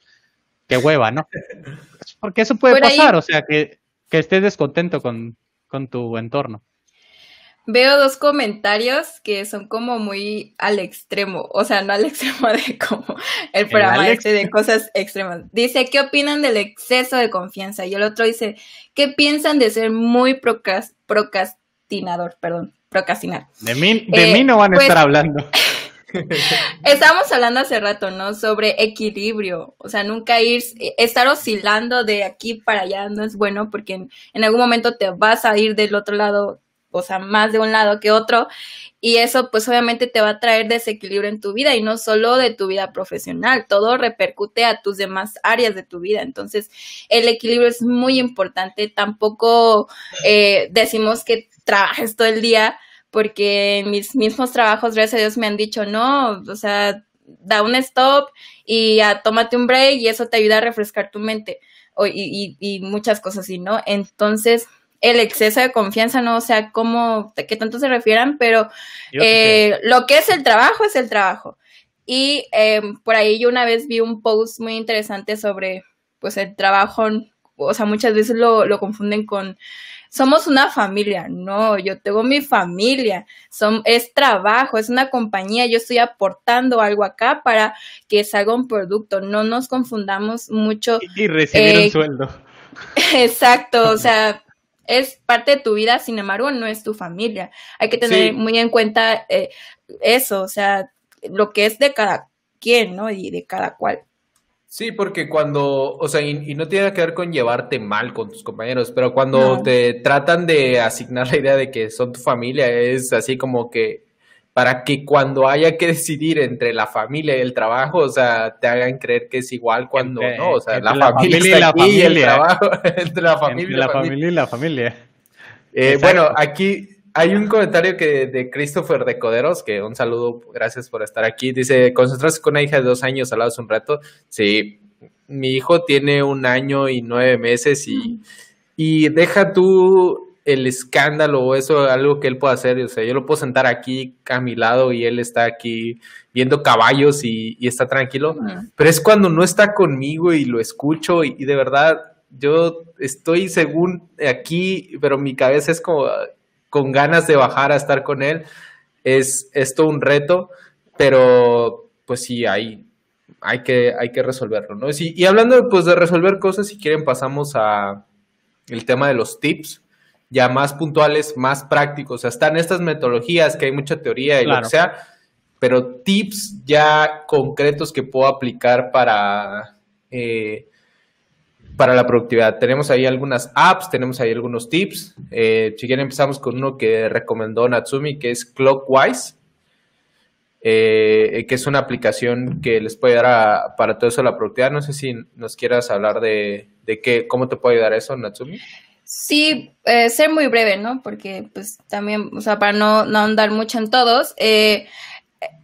Qué hueva, ¿no? [laughs] Porque eso puede pasar, o sea, que, que estés descontento con tu entorno. Veo dos comentarios que son como muy al extremo, o sea, no al extremo de como el programa este de cosas extremas. Dice, ¿qué opinan del exceso de confianza? Y el otro dice, ¿qué piensan de ser muy procrastinador? Perdón, procrastinar. De mí, de eh, mí no van a pues, estar hablando. [laughs] [laughs] Estábamos hablando hace rato, ¿no? Sobre equilibrio, o sea, nunca ir, estar oscilando de aquí para allá no es bueno porque en, algún momento te vas a ir del otro lado o sea, más de un lado que otro. Y eso pues obviamente te va a traer desequilibrio en tu vida y no solo de tu vida profesional, todo repercute a tus demás áreas de tu vida. Entonces, el equilibrio es muy importante. Tampoco eh, decimos que trabajes todo el día porque en mis mismos trabajos, gracias a Dios, me han dicho, no, o sea, da un stop y a, tómate un break y eso te ayuda a refrescar tu mente y, y muchas cosas así, ¿no? Entonces, el exceso de confianza, no o sea, cómo, qué tanto se refieran, pero eh, lo que es el trabajo es el trabajo. Y em, por ahí yo una vez vi un post muy interesante sobre pues el trabajo, o sea, muchas veces lo, confunden con somos una familia, no, yo tengo mi familia, Son, es trabajo, es una compañía, yo estoy aportando algo acá para que salga un producto, no nos confundamos mucho. Y recibir un eh, sueldo. [laughs] Exacto, o sea, es parte de tu vida, sin embargo, no es tu familia. Hay que tener muy en cuenta eh, eso, o sea, lo que es de cada quien, ¿no? Y de cada cual. Sí, porque cuando, o sea, y, no tiene que ver con llevarte mal con tus compañeros, pero cuando te tratan de asignar la idea de que son tu familia, es así como que para que cuando haya que decidir entre la familia y el trabajo, o sea, te hagan creer que es igual cuando no, o sea, la, familia, y la familia. Y el trabajo, entre la familia, y la familia. bueno, aquí hay un comentario que de Christopher de Coderos, que un saludo, gracias por estar aquí. Dice, concentrarse con una hija de dos años al lado un rato. Sí, mi hijo tiene un año y nueve meses y, y deja tú el escándalo o eso, algo que él pueda hacer. O sea, yo lo puedo sentar aquí a mi lado y él está aquí viendo caballos y, está tranquilo. Pero es cuando no está conmigo y lo escucho y, de verdad yo estoy según aquí, pero mi cabeza es como con ganas de bajar a estar con él. Es, esto un reto, pero pues sí, hay, hay, que, hay que resolverlo, ¿no? y hablando pues de resolver cosas, si quieren pasamos a el tema de los tips ya más puntuales, más prácticos. O sea, están estas metodologías que hay mucha teoría y lo que sea, pero tips ya concretos que puedo aplicar para, eh, para la productividad. Tenemos ahí algunas apps, tenemos ahí algunos tips. Eh, si quieren empezamos con uno que recomendó Natsumi, que es Clockwise. Eh, que es una aplicación que les puede dar para todo eso la productividad. No sé si nos quieras hablar de, de qué, cómo te puede ayudar eso, Natsumi. Sí, eh, ser muy breve, ¿no? Porque pues también, o sea, para no, no andar mucho en todos, eh,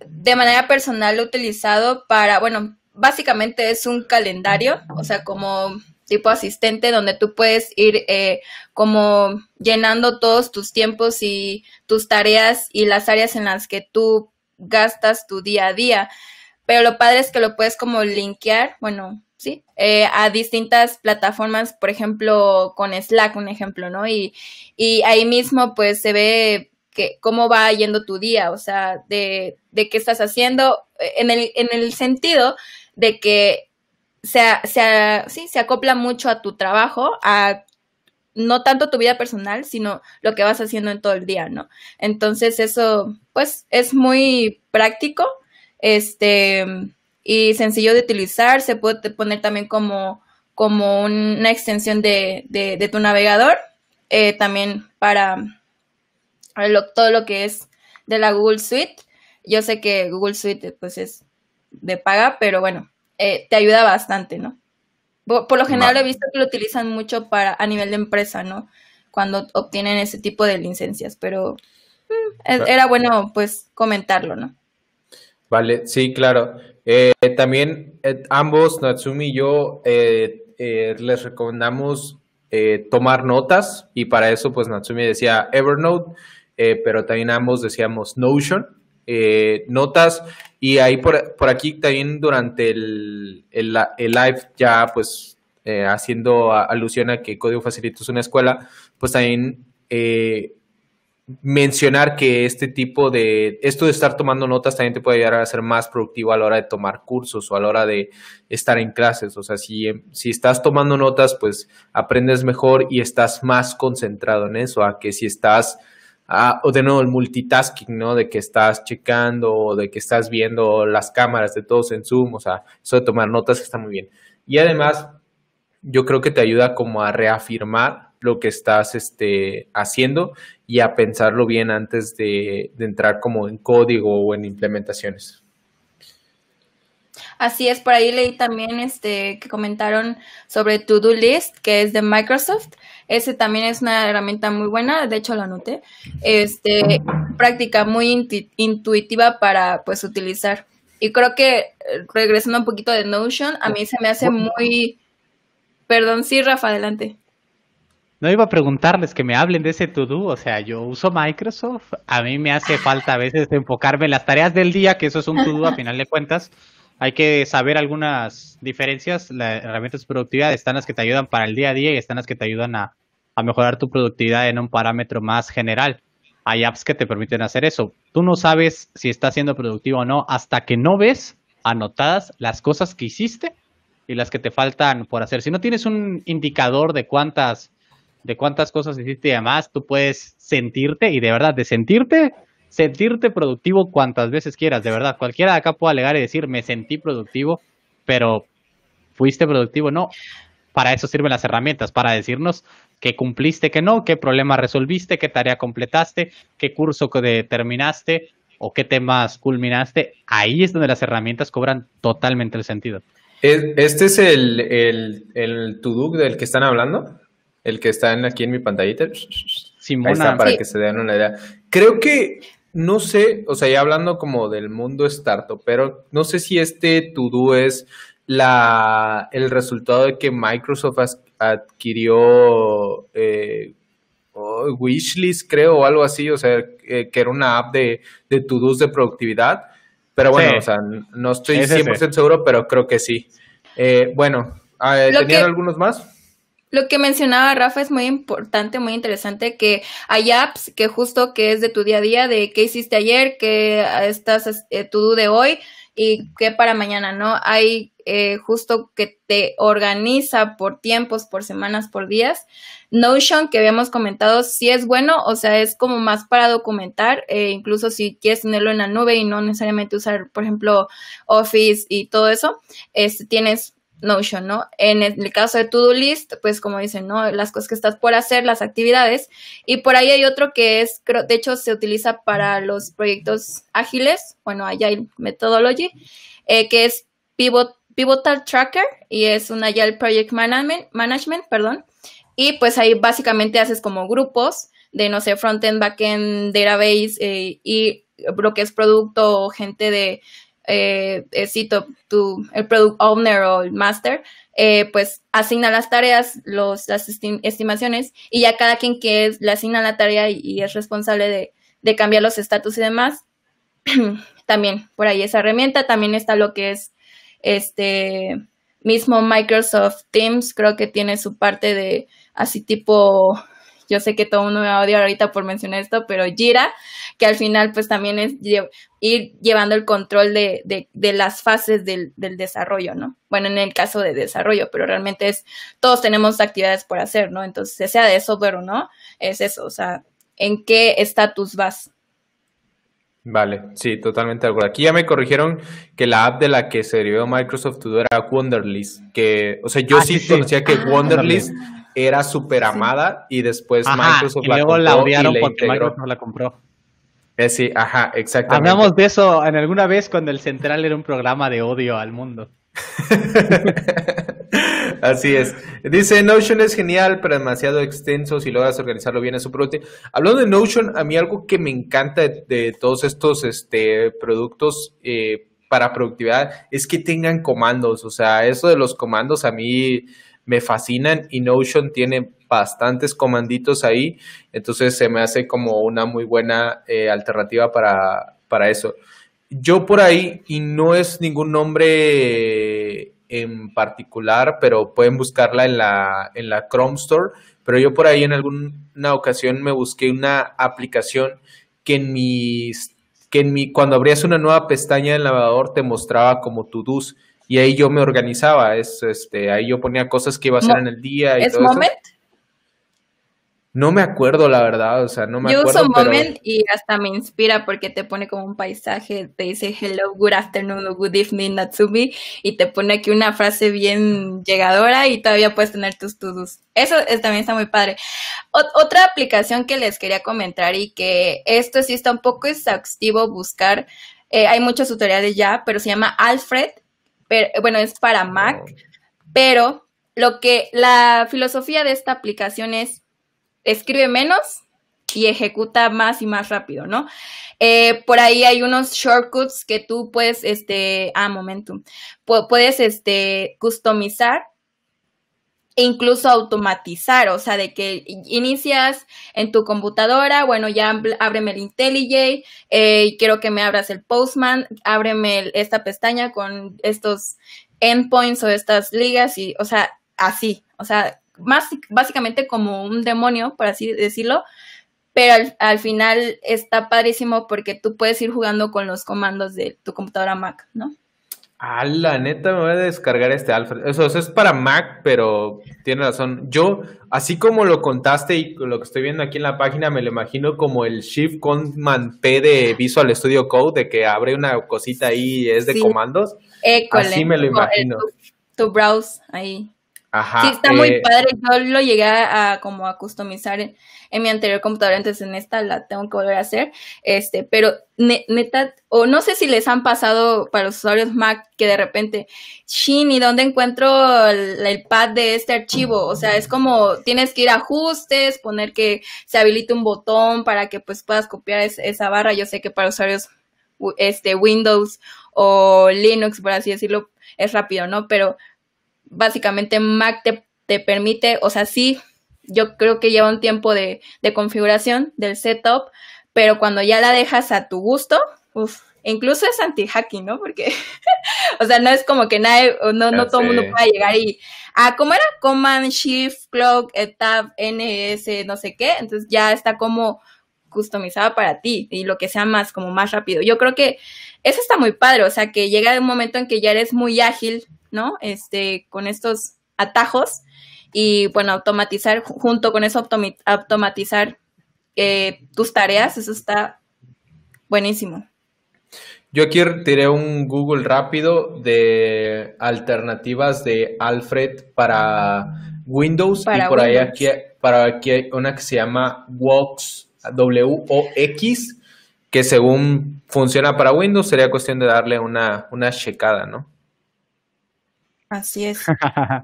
de manera personal lo he utilizado para, bueno, básicamente es un calendario, o sea, como tipo asistente donde tú puedes ir eh, como llenando todos tus tiempos y tus tareas y las áreas en las que tú gastas tu día a día. Pero lo padre es que lo puedes como linkear, bueno, ¿sí? Eh, a distintas plataformas, por ejemplo, con Slack, un ejemplo, ¿no? Y, y ahí mismo, pues, se ve que, cómo va yendo tu día, o sea, de, de qué estás haciendo, eh, en el, en el sentido de que se, sí, se acopla mucho a tu trabajo, a no tanto tu vida personal, sino lo que vas haciendo en todo el día, ¿no? Entonces eso, pues, es muy práctico. Este, y sencillo de utilizar. Se puede poner también como, como una extensión de, tu navegador, eh, también para todo lo que es de la Google Suite. Yo sé que Google Suite pues es de paga, pero bueno, eh, te ayuda bastante, ¿no? Por, lo general he visto que lo utilizan mucho para a nivel de empresa, ¿no? Cuando obtienen ese tipo de licencias, pero mm, era bueno pues comentarlo, ¿no? Vale, sí, claro. Eh, también eh, ambos, Natsumi y yo, eh, les recomendamos tomar notas y para eso pues Natsumi decía Evernote, pero también ambos decíamos Notion, notas y ahí por, aquí también durante el, live ya pues haciendo alusión a que Código Facilito es una escuela, pues también mencionar que este tipo de, esto de estar tomando notas también te puede ayudar a ser más productivo a la hora de tomar cursos o a la hora de estar en clases. O sea, si, em, si estás tomando notas, pues aprendes mejor y estás más concentrado en eso, a que si estás, o de nuevo, el multitasking, ¿no? De que estás checando o de que estás viendo las cámaras de todos en Zoom, o sea, eso de tomar notas está muy bien. Y además, yo creo que te ayuda como a reafirmar lo que estás este, haciendo y a pensarlo bien antes de, entrar como en código o en implementaciones. Así es, por ahí leí también este, que comentaron sobre To-Do List, que es de Microsoft. Ese también es una herramienta muy buena, de hecho lo anoté. Este, práctica muy intuitiva para pues utilizar. Y creo que regresando un poquito de Notion, a mí se me hace muy... Perdón, sí, Rafa, adelante. No iba a preguntarles que me hablen de ese to-do, o sea, yo uso Microsoft, a mí me hace falta a veces enfocarme en las tareas del día, que eso es un to-do a final de cuentas. Hay que saber algunas diferencias, las herramientas de productividad están las que te ayudan para el día a día y están las que te ayudan a, a mejorar tu productividad en un parámetro más general. Hay apps que te permiten hacer eso. Tú no sabes si estás siendo productivo o no hasta que no ves anotadas las cosas que hiciste y las que te faltan por hacer. Si no tienes un indicador de cuántas de cuántas cosas hiciste y además tú puedes sentirte y de verdad, de sentirte, sentirte productivo cuantas veces quieras, de verdad. Cualquiera de acá puede alegar y decir, me sentí productivo, pero fuiste productivo, no. Para eso sirven las herramientas, para decirnos que cumpliste, que no, qué problema resolviste, qué tarea completaste, qué curso que terminaste o qué temas culminaste. Ahí es donde las herramientas cobran totalmente el sentido. ¿Este es el, el, el Tuduk del que están hablando? El que está aquí en mi pantallita. para que se den una idea. Creo que, no sé, o sea, ya hablando como del mundo startup, pero no sé si este to-do es la, el resultado de que Microsoft adquirió eh, oh, Wishlist, creo, o algo así, o sea, eh, que era una app de, de to-dos de productividad. Pero bueno, o sea, no estoy 100% seguro, pero creo que sí. Eh, bueno, ah, ¿tenían algunos más? Lo que mencionaba Rafa es muy importante, muy interesante, que hay apps que justo que es de tu día a día, de qué hiciste ayer, qué ah, estás, eh, tú de hoy y qué para mañana, ¿no? Hay eh, justo que te organiza por tiempos, por semanas, por días. Notion, que habíamos comentado, sí es bueno, o sea, es como más para documentar, eh, incluso si quieres tenerlo en la nube y no necesariamente usar, por ejemplo, Office y todo eso, este, tienes Notion, ¿no? En el caso de To-Do List, pues como dicen, ¿no? Las cosas que estás por hacer, las actividades. Y por ahí hay otro que es, de hecho, se utiliza para los proyectos ágiles, bueno, Agile Methodology, eh, que es Pivot, Pivotal Tracker y es un Agile Project Management, management perdón. Y pues ahí básicamente haces como grupos de, no sé, frontend, backend, database eh, y bloques producto o gente de eh, eh, el product owner o el master, eh, pues asigna las tareas, los, las estimaciones, y ya cada quien que es, le asigna la tarea y, es responsable de, de cambiar los estatus y demás. [clears throat] también por ahí esa herramienta, también está lo que es este mismo Microsoft Teams, creo que tiene su parte de así tipo yo sé que todo el mundo me va ahorita por mencionar esto, pero Jira, que al final pues también es ir llevando el control de, las fases del, desarrollo, ¿no? Bueno, en el caso de desarrollo, pero realmente es, todos tenemos actividades por hacer, ¿no? Entonces, sea de software o no, es eso, o sea, ¿en qué estatus vas? Vale, sí, totalmente de acuerdo. Aquí ya me corrigieron que la app de la que se derivó Microsoft era Wonderlist, que, o sea, yo ah, sí, conocía que ah, Wonderlist era súper amada y después Microsoft la compró y la luego la odiaron porque Microsoft no la compró. Eh, sí, ajá, exactamente. Hablamos de eso en alguna vez cuando el Central era un programa de odio al mundo. [laughs] Así es. Dice, Notion es genial, pero demasiado extenso si logras organizarlo bien es su producto. Hablando de Notion, a mí algo que me encanta de, todos estos este, productos eh, para productividad es que tengan comandos. O sea, eso de los comandos a mí me fascinan y Notion tiene bastantes comanditos ahí, entonces se me hace como una muy buena eh, alternativa para, para, eso. Yo por ahí, y no es ningún nombre en particular, pero pueden buscarla en la, en la Chrome Store, pero yo por ahí en alguna ocasión me busqué una aplicación que en mi que en mi, cuando abrías una nueva pestaña del navegador te mostraba como to-dos y ahí yo me organizaba, es, este, ahí yo ponía cosas que iba a hacer en el día. Y ¿Es Moment? No me acuerdo, la verdad, o sea, no me yo acuerdo. Yo uso Moment y hasta me inspira porque te pone como un paisaje, te dice hello, good afternoon good evening, natsumi y te pone aquí una frase bien llegadora y todavía puedes tener tus to Eso es, también está muy padre. otra aplicación que les quería comentar y que esto sí está un poco exhaustivo buscar, eh, hay muchos tutoriales ya, pero se llama Alfred bueno, es para Mac, pero lo que la filosofía de esta aplicación es, escribe menos y ejecuta más y más rápido, ¿no? Eh, por ahí hay unos shortcuts que tú puedes, este, ah, momento, puedes, este, customizar e incluso automatizar, o sea, de que inicias en tu computadora, bueno, ya ábreme el IntelliJ, eh, quiero que me abras el Postman, ábreme esta pestaña con estos endpoints o estas ligas y, o sea, así, o sea, más, básicamente como un demonio, por así decirlo, pero al, final está padrísimo porque tú puedes ir jugando con los comandos de tu computadora Mac, ¿no? Ah, la neta, me voy a descargar este Alfred. Eso, es para Mac, pero tiene razón. Yo, así como lo contaste y lo que estoy viendo aquí en la página, me lo imagino como el Shift Command P de Visual Studio Code, de que abre una cosita ahí y es de comandos. así me lo eh, imagino. tu browse ahí sí, está muy eh, padre. Yo lo llegué a, como a customizar en, mi anterior computadora, entonces en esta la tengo que volver a hacer. Este, pero o no sé si les han pasado para los usuarios Mac que de repente, shin, ¿y dónde encuentro el, pad de este archivo? O sea, es como tienes que ir a ajustes, poner que se habilite un botón para que pues puedas copiar esa barra. Yo sé que para usuarios este, Windows o Linux, por así decirlo, es rápido, ¿no? Pero básicamente Mac te, te permite, o sea, sí, yo creo que lleva un tiempo de, configuración del setup, pero cuando ya la dejas a tu gusto, uff, incluso es anti-hacking, ¿no? Porque, [laughs] o sea, no es como que nadie, no, todo el mundo pueda llegar y, ah, ¿cómo era? Command, Shift, Clock, Tab, NS, no sé qué, entonces ya está como customizada para ti y lo que sea más, como más rápido. Yo creo que eso está muy padre, o sea, que llega un momento en que ya eres muy ágil ¿no? Este, con estos atajos y bueno, automatizar, junto con eso automatizar eh, tus tareas, eso está buenísimo. Yo aquí tiré un Google rápido de alternativas de Alfred para Windows y por ahí aquí, para aquí hay una que se llama Wox, W-O-X, que según funciona para Windows sería cuestión de darle una, una checada, ¿no? Así es. [laughs]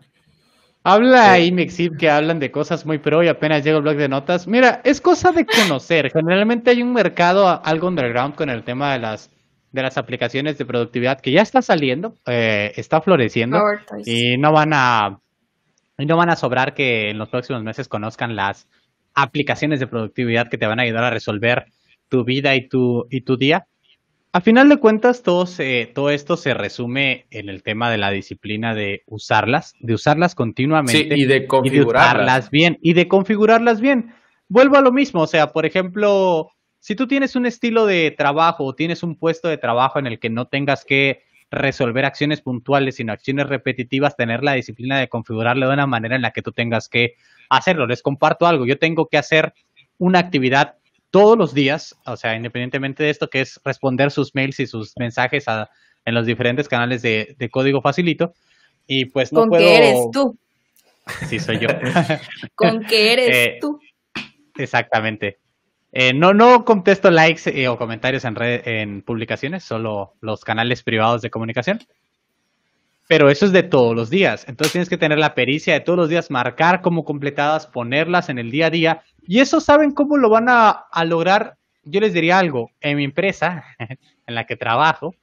Habla ahí Mixip, que hablan de cosas muy pro y apenas llega el blog de notas. Mira, es cosa de conocer. [laughs] Generalmente hay un mercado algo underground con el tema de las de las aplicaciones de productividad que ya está saliendo, eh, está floreciendo y no van a no van a sobrar que en los próximos meses conozcan las aplicaciones de productividad que te van a ayudar a resolver tu vida y tu y tu día. A final de cuentas, todo, todo esto se resume en el tema de la disciplina de usarlas, de usarlas continuamente. y de configurarlas. bien, y de configurarlas bien. Vuelvo a lo mismo, o sea, por ejemplo, si tú tienes un estilo de trabajo o tienes un puesto de trabajo en el que no tengas que resolver acciones puntuales, sino acciones repetitivas, tener la disciplina de configurarlo de una manera en la que tú tengas que hacerlo. Les comparto algo, yo tengo que hacer una actividad todos los días, o sea, independientemente de esto, que es responder sus mails y sus mensajes en los diferentes canales de, código facilito. Y pues no ¿Con qué eres tú? Sí, soy yo. [laughs] ¿Con qué eres eh, tú? Exactamente. Eh, no, no contesto likes eh, o comentarios en, en publicaciones, solo los canales privados de comunicación. Pero eso es de todos los días. Entonces tienes que tener la pericia de todos los días, marcar como completadas, ponerlas en el día a día, y eso saben cómo lo van a, lograr. Yo les diría algo, en mi empresa [laughs] en la que trabajo,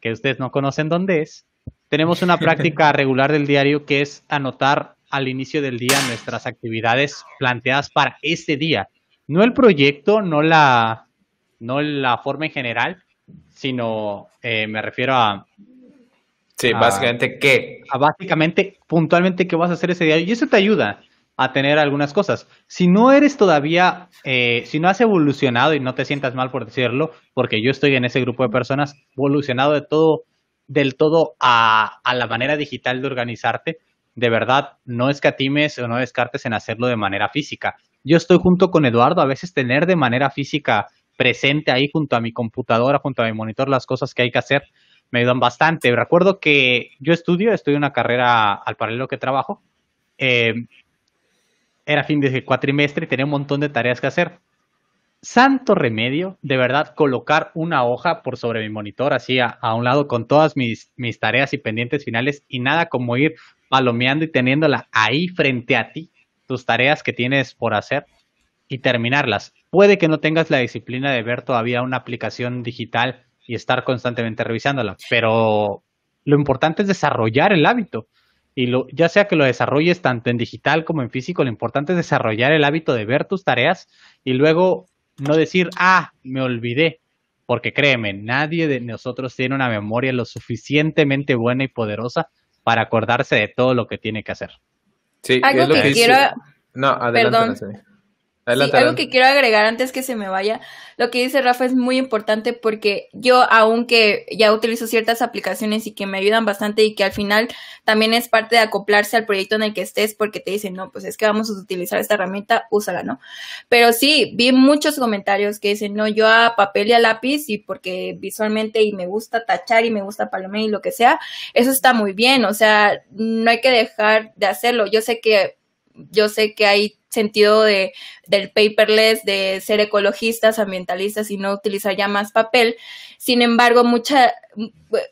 que ustedes no conocen dónde es, tenemos una práctica [laughs] regular del diario que es anotar al inicio del día nuestras actividades planteadas para ese día. No el proyecto, no la, no la forma en general, sino eh, me refiero a... Sí, básicamente qué. A básicamente, puntualmente qué vas a hacer ese día. Y eso te ayuda a tener algunas cosas. Si no eres todavía, eh, si no has evolucionado, y no te sientas mal por decirlo, porque yo estoy en ese grupo de personas, evolucionado de todo, del todo a, la manera digital de organizarte, de verdad, no escatimes o no descartes en hacerlo de manera física. Yo estoy junto con Eduardo, a veces tener de manera física presente ahí junto a mi computadora, junto a mi monitor, las cosas que hay que hacer, me ayudan bastante. Recuerdo que yo estudio, estudio una carrera al paralelo que trabajo, eh, era fin de cuatrimestre y tenía un montón de tareas que hacer. Santo remedio, de verdad, colocar una hoja por sobre mi monitor, así a, un lado con todas mis, mis tareas y pendientes finales y nada como ir palomeando y teniéndola ahí frente a ti, tus tareas que tienes por hacer y terminarlas. Puede que no tengas la disciplina de ver todavía una aplicación digital y estar constantemente revisándola, pero lo importante es desarrollar el hábito y lo, ya sea que lo desarrolles tanto en digital como en físico, lo importante es desarrollar el hábito de ver tus tareas y luego no decir, ah, me olvidé, porque créeme, nadie de nosotros tiene una memoria lo suficientemente buena y poderosa para acordarse de todo lo que tiene que hacer. Sí, Algo es lo que, quiero... No, adelante, algo que quiero agregar antes que se me vaya, lo que dice Rafa es muy importante porque yo, aunque ya utilizo ciertas aplicaciones y que me ayudan bastante y que al final también es parte de acoplarse al proyecto en el que estés porque te dicen, no, pues es que vamos a utilizar esta herramienta, úsala, ¿no? Pero sí, vi muchos comentarios que dicen, no, yo a papel y a lápiz y porque visualmente y me gusta tachar y me gusta palomear y lo que sea, eso está muy bien, o sea, no hay que dejar de hacerlo. Yo sé que yo sé que hay sentido de, del paperless, de ser ecologistas, ambientalistas y no utilizar ya más papel. Sin embargo, mucha,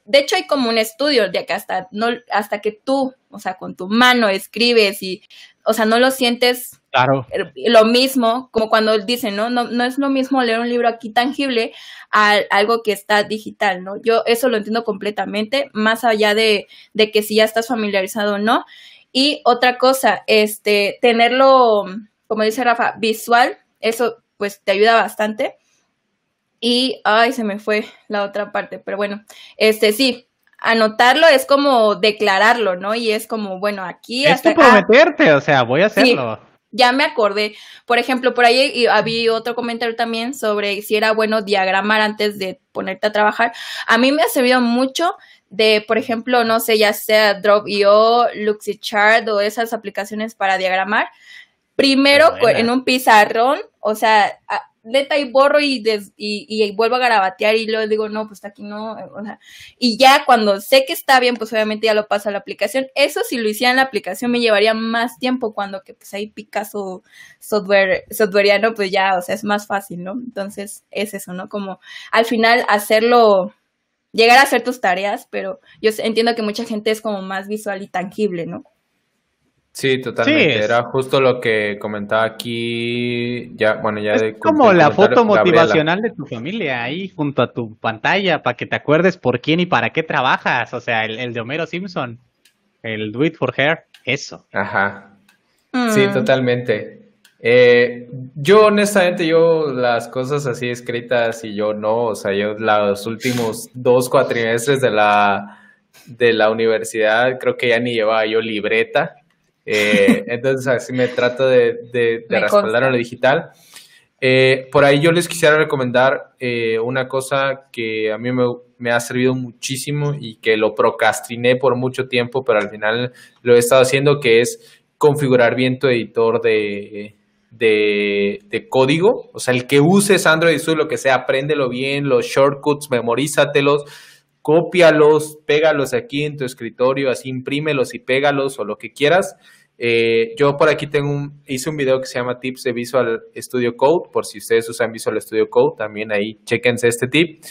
de hecho hay como un estudio de que hasta, no, hasta que tú, o sea, con tu mano escribes y, o sea, no lo sientes claro. lo mismo, como cuando dicen, ¿no? ¿no? No es lo mismo leer un libro aquí tangible a algo que está digital, ¿no? Yo eso lo entiendo completamente, más allá de, de que si ya estás familiarizado o no. Y otra cosa, este, tenerlo, como dice Rafa, visual, eso pues te ayuda bastante. Y, ay, se me fue la otra parte, pero bueno, este sí, anotarlo es como declararlo, ¿no? Y es como, bueno, aquí... Es hasta, prometerte, o sea, voy a hacerlo. ya me acordé. Por ejemplo, por ahí había otro comentario también sobre si era bueno diagramar antes de ponerte a trabajar. A mí me ha servido mucho de, por ejemplo, no sé, ya sea Drop.io, Luxichart o esas aplicaciones para diagramar, primero en un pizarrón, o sea, neta y borro y, y, vuelvo a garabatear y luego digo, no, pues aquí no, o sea, y ya cuando sé que está bien, pues obviamente ya lo paso a la aplicación. Eso si lo hiciera en la aplicación me llevaría más tiempo cuando que pues ahí su software, softwareiano, pues ya, o sea, es más fácil, ¿no? Entonces es eso, ¿no? Como al final hacerlo llegar a hacer tus tareas, pero yo entiendo que mucha gente es como más visual y tangible, ¿no? Sí, totalmente. Era justo lo que comentaba aquí. Ya, bueno, ya es de, como la foto motivacional de tu familia ahí junto a tu pantalla para que te acuerdes por quién y para qué trabajas. O sea, el, de Homero Simpson, el Do It for Her, eso. Ajá. Sí, mm. totalmente. Eh, yo honestamente, yo las cosas así escritas y yo no, o sea, yo los últimos dos cuatrimestres de la, de la universidad creo que ya ni llevaba yo libreta, eh, [laughs] entonces así me trato de, respaldar a lo digital. Eh, por ahí yo les quisiera recomendar una cosa que a mí me, me ha servido muchísimo y que lo procrastiné por mucho tiempo, pero al final lo he estado haciendo, que es configurar bien tu editor de, de, código. O sea, el que uses Android Studio, lo que sea, apréndelo bien, los shortcuts, memorízatelos, cópialos, pégalos aquí en tu escritorio, así imprímelos y pégalos o lo que quieras. Eh, yo por aquí tengo un, hice un video que se llama Tips de Visual Studio Code, por si ustedes usan Visual Studio Code, también ahí chequense este tip.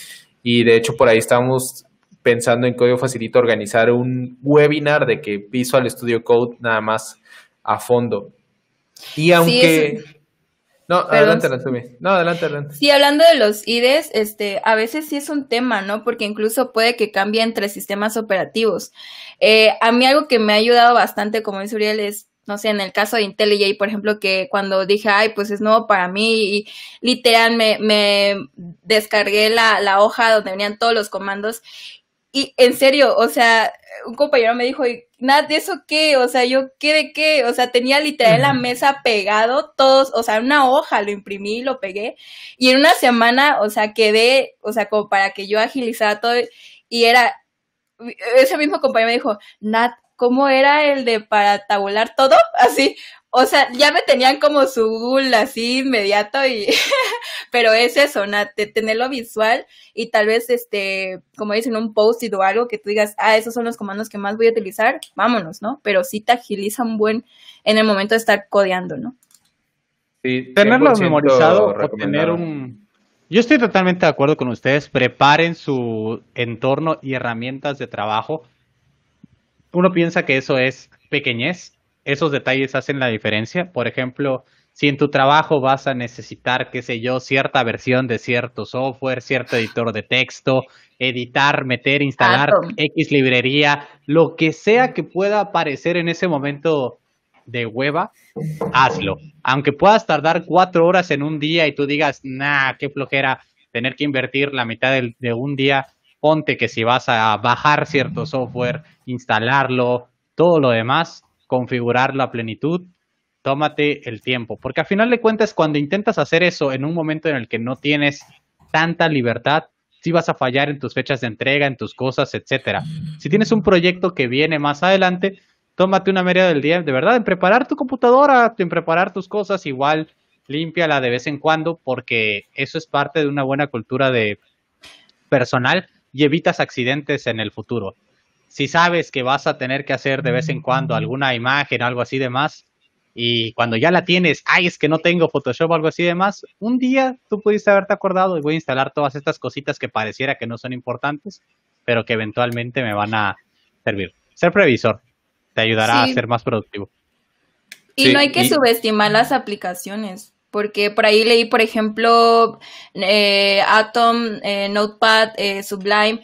Y de hecho por ahí estamos pensando en Código facilito organizar un webinar de que Visual Studio Code nada más a fondo. Y aunque... No, adelante, No, adelante, adelante. Sí, hablando de los IDEs, este, a veces sí es un tema, ¿no? Porque incluso puede que cambie entre sistemas operativos. Eh, a mí algo que me ha ayudado bastante, como dice Uriel, es, no sé, en el caso de IntelliJ, por ejemplo, que cuando dije, ay, pues es nuevo para mí, y literal me, me descargué la, la hoja donde venían todos los comandos y en serio, o sea, un compañero me dijo, Nat, de eso qué, o sea, yo qué de qué, o sea, tenía literal en la mesa pegado todos, o sea, una hoja, lo imprimí, lo pegué, y en una semana, o sea, quedé, o sea, como para que yo agilizara todo, y era, ese mismo compañero me dijo, Nat, cómo era el de para tabular todo, [laughs] así. O sea, ya me tenían como su Google así inmediato y, [laughs] pero es eso, de tenerlo visual y tal vez, este, como dicen, un post-it o algo que tú digas, ah, esos son los comandos que más voy a utilizar, vámonos, ¿no? Pero sí te agiliza un buen en el momento de estar codeando, ¿no? Sí, tenerlo memorizado o tener un... Yo estoy totalmente de acuerdo con ustedes, preparen su entorno y herramientas de trabajo uno piensa que eso es pequeñez, esos detalles hacen la diferencia. Por ejemplo, si en tu trabajo vas a necesitar, qué sé yo, cierta versión de cierto software, cierto editor de texto, editar, meter, instalar X librería, lo que sea que pueda aparecer en ese momento de hueva, hazlo. Aunque puedas tardar cuatro horas en un día y tú digas, nah, qué flojera tener que invertir la mitad de un día ponte que si vas a bajar cierto software, instalarlo, todo lo demás, configurarlo a plenitud, tómate el tiempo. Porque al final de cuentas, cuando intentas hacer eso en un momento en el que no tienes tanta libertad, si vas a fallar en tus fechas de entrega, en tus cosas, etcétera. Si tienes un proyecto que viene más adelante, tómate una media del día, de verdad, en preparar tu computadora, en preparar tus cosas, igual límpiala de vez en cuando, porque eso es parte de una buena cultura de personal y evitas accidentes en el futuro. Si sabes que vas a tener que hacer de vez en cuando alguna imagen, algo así de más, y cuando ya la tienes, ay, es que no tengo Photoshop o algo así de más, un día tú pudiste haberte acordado y voy a instalar todas estas cositas que pareciera que no son importantes, pero que eventualmente me van a servir. Ser previsor te ayudará a ser más productivo. Y no hay que subestimar las aplicaciones porque por ahí leí, por ejemplo, eh, Atom, eh, Notepad, eh, Sublime.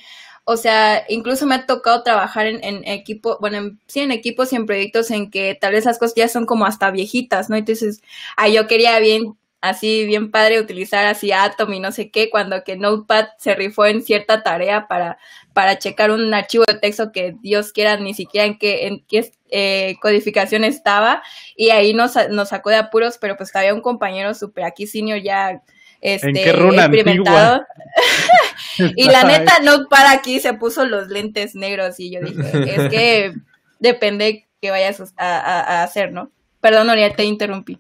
O sea, incluso me ha tocado trabajar en, en equipo, bueno, en, sí, en equipos y en proyectos en que tal vez las cosas ya son como hasta viejitas, ¿no? Entonces, ah, yo quería bien, así, bien padre utilizar así Atom y no sé qué, cuando que Notepad se rifó en cierta tarea para para checar un archivo de texto que Dios quiera ni siquiera en qué, en qué eh, codificación estaba y ahí nos, nos sacó de apuros, pero pues había un compañero súper aquí senior ya este, experimentado. [laughs] y la neta no para aquí, se puso los lentes negros y yo dije, es que [laughs] depende que vayas a, hacer, ¿no? Perdón, ya te interrumpí.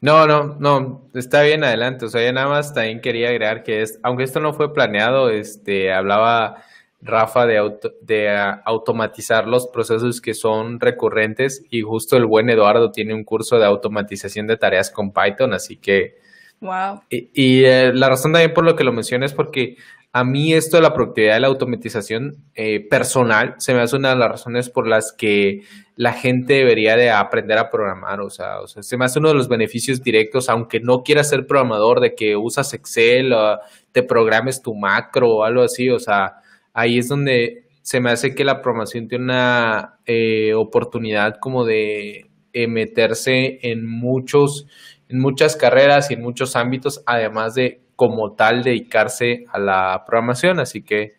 No, no, no, está bien adelante. O sea, ya nada más también quería agregar que es, aunque esto no fue planeado, este, hablaba Rafa, de, auto, de ah, automatizar los procesos que son recurrentes y justo el buen Eduardo tiene un curso de automatización de tareas con Python, así que... Wow. Y, eh, la razón también por lo que lo mencionas es porque a mí esto de la productividad de la automatización eh, personal se me hace una de las razones por las que la gente debería de aprender a programar. O sea, o sea se me hace uno de los beneficios directos, aunque no quieras ser programador, de que usas Excel, o te programes tu macro o algo así. O sea, ahí es donde se me hace que la programación tiene una eh, oportunidad como de eh, meterse en muchos, en muchas carreras y en muchos ámbitos, además de como tal dedicarse a la programación. Así que,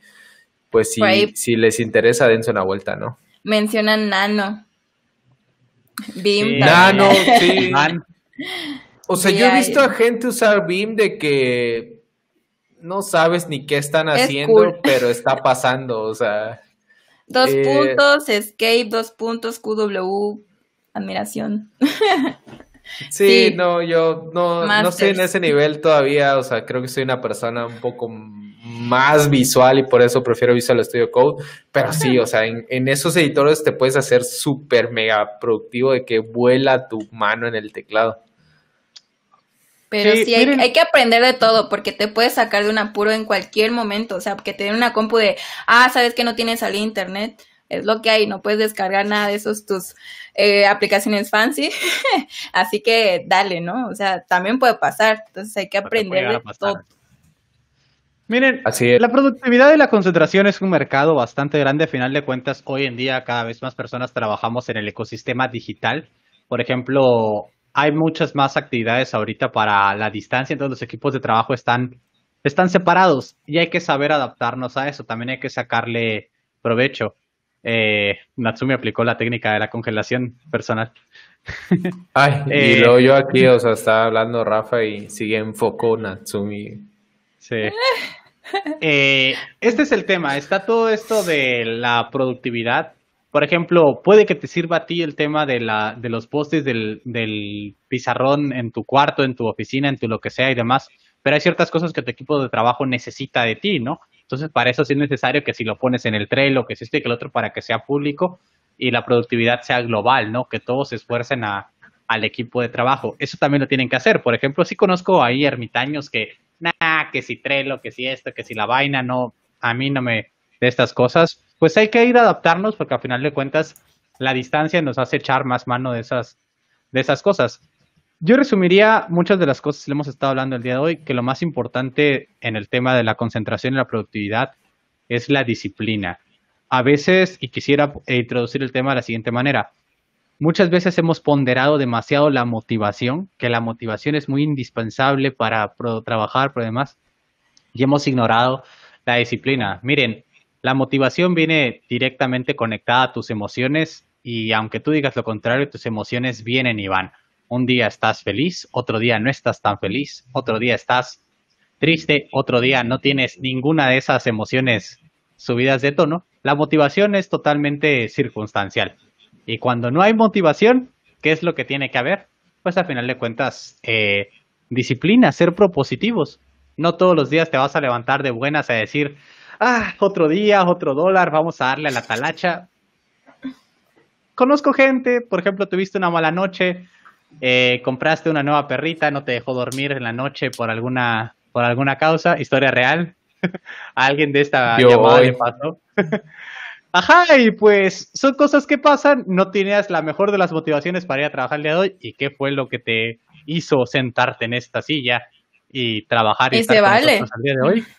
pues si, les interesa, dense una vuelta, ¿no? Mencionan Nano. BIM Nano, sí. O sea, yo he visto a gente usar BIM de que no sabes ni qué están haciendo, pero está pasando, o sea. [laughs] Dos eh, puntos, escape, dos puntos, QW, admiración. [laughs] Sí, no, yo no, no estoy en ese nivel todavía, o sea, creo que soy una persona un poco más visual y por eso prefiero Visual Studio Code, pero sí, o sea, en, en esos editores te puedes hacer súper mega productivo de que vuela tu mano en el teclado. Pero sí, hay, que aprender de todo, porque te puedes sacar de un apuro en cualquier momento. O sea, que te den una compu de, ah, sabes que no tienes al internet, es lo que hay, no puedes descargar nada de esos tus eh, aplicaciones fancy. [laughs] Así que dale, ¿no? O sea, también puede pasar. Entonces hay que aprender de todo. Miren, Así la productividad y la concentración es un mercado bastante grande. A final de cuentas, hoy en día cada vez más personas trabajamos en el ecosistema digital. Por ejemplo, hay muchas más actividades ahorita para la distancia, entonces los equipos de trabajo están, están separados y hay que saber adaptarnos a eso, también hay que sacarle provecho. Eh, Natsumi aplicó la técnica de la congelación personal. [laughs] Ay, y eh, luego yo aquí, o sea, estaba hablando Rafa y sigue en foco Natsumi. Sí. Eh, este es el tema, está todo esto de la productividad por ejemplo, puede que te sirva a ti el tema de, la, de los postes del, del pizarrón en tu cuarto, en tu oficina, en tu lo que sea y demás, pero hay ciertas cosas que tu equipo de trabajo necesita de ti, ¿no? Entonces, para eso sí es necesario que si lo pones en el Trello, que si y que el otro, para que sea público y la productividad sea global, ¿no? Que todos se esfuercen al equipo de trabajo. Eso también lo tienen que hacer. Por ejemplo, sí conozco ahí ermitaños que, nada, que si Trello, que si esto, que si la vaina, no, a mí no me, de estas cosas, pues hay que ir a adaptarnos porque al final de cuentas la distancia nos hace echar más mano de esas, de esas cosas. Yo resumiría muchas de las cosas que hemos estado hablando el día de hoy, que lo más importante en el tema de la concentración y la productividad es la disciplina. A veces, y quisiera introducir el tema de la siguiente manera, muchas veces hemos ponderado demasiado la motivación, que la motivación es muy indispensable para trabajar, pero demás, y hemos ignorado la disciplina. Miren, la motivación viene directamente conectada a tus emociones y aunque tú digas lo contrario, tus emociones vienen y van. Un día estás feliz, otro día no estás tan feliz, otro día estás triste, otro día no tienes ninguna de esas emociones subidas de tono. La motivación es totalmente circunstancial. Y cuando no hay motivación, ¿qué es lo que tiene que haber? Pues al final de cuentas, eh, disciplina, ser propositivos. No todos los días te vas a levantar de buenas a decir, ah, otro día, otro dólar, vamos a darle a la talacha. Conozco gente, por ejemplo, tuviste una mala noche, eh, compraste una nueva perrita, no te dejó dormir en la noche por alguna, por alguna causa, historia real. [laughs] alguien de esta llamada [laughs] Ajá, y pues son cosas que pasan, no tenías la mejor de las motivaciones para ir a trabajar el día de hoy, y qué fue lo que te hizo sentarte en esta silla y trabajar y, estar vale. día de hoy. [laughs]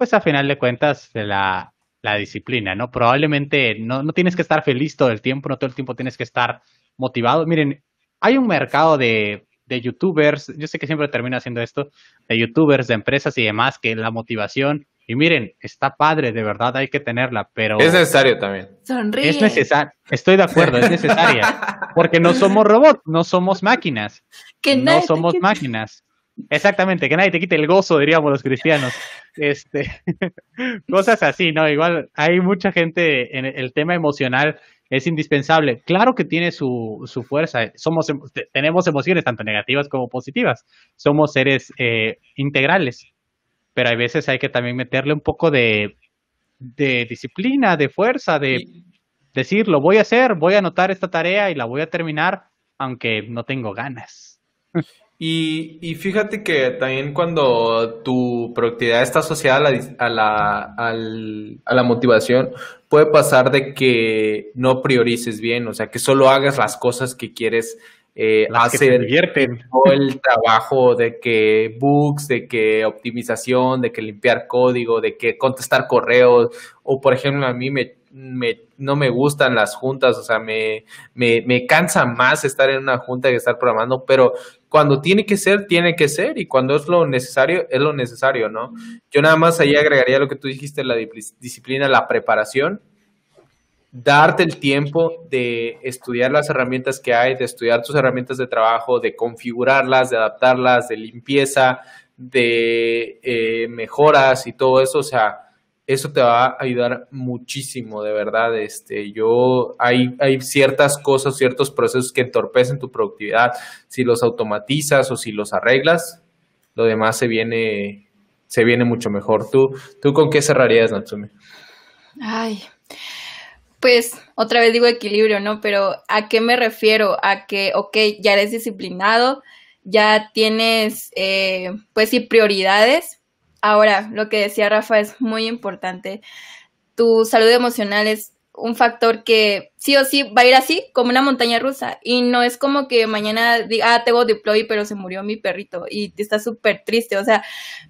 pues a final de cuentas la, la disciplina, ¿no? Probablemente no, tienes que estar feliz todo el tiempo, no todo el tiempo tienes que estar motivado. Miren, hay un mercado de, youtubers, yo sé que siempre termino haciendo esto, de youtubers, de empresas y demás, que la motivación y miren, está padre, de verdad hay que tenerla, pero... Es necesario también. Sonríe. Es necesario, estoy de acuerdo, es necesaria. Porque no somos robots, no somos máquinas. Que no somos máquinas. Exactamente, que nadie te quite el gozo, diríamos los cristianos. Este, [laughs] cosas así, ¿no? Igual hay mucha gente, en el tema emocional es indispensable. Claro que tiene su, fuerza, Somos, tenemos emociones tanto negativas como positivas, somos seres eh, integrales, pero hay veces hay que también meterle un poco de, de disciplina, de fuerza, de decir, lo voy a hacer, voy a anotar esta tarea y la voy a terminar, aunque no tengo ganas. [laughs] Y, y, fíjate que también cuando tu productividad está asociada a la, a la, motivación, puede pasar de que no priorices bien, o sea, que solo hagas las cosas que quieres eh, [laughs] todo el trabajo de que bugs, de que optimización, de que limpiar código, de que contestar correos, o por ejemplo a mí me, me no me gustan las juntas, o sea, me, me, me cansa más estar en una junta que estar programando, pero cuando tiene que ser, tiene que ser, y cuando es lo necesario, es lo necesario, ¿no? Yo nada más ahí agregaría lo que tú dijiste, la disciplina, la preparación, darte el tiempo de estudiar las herramientas que hay, de estudiar tus herramientas de trabajo, de configurarlas, de adaptarlas, de limpieza, de eh, mejoras y todo eso, o sea, eso te va a ayudar muchísimo, de verdad. Este, yo, hay, hay ciertas cosas, ciertos procesos que entorpecen tu productividad. Si los automatizas o si los arreglas, lo demás se viene, se viene mucho mejor. ¿Tú, tú con qué cerrarías, Natsumi? Ay, pues otra vez digo equilibrio, ¿no? Pero ¿a qué me refiero? A que, ok, ya eres disciplinado, ya tienes, eh, pues sí, prioridades. Ahora, lo que decía Rafa es muy importante. Tu salud emocional es un factor que sí o sí va a ir así, como una montaña rusa. Y no es como que mañana diga, ah, tengo deploy, pero se murió mi perrito y te estás súper triste. O sea,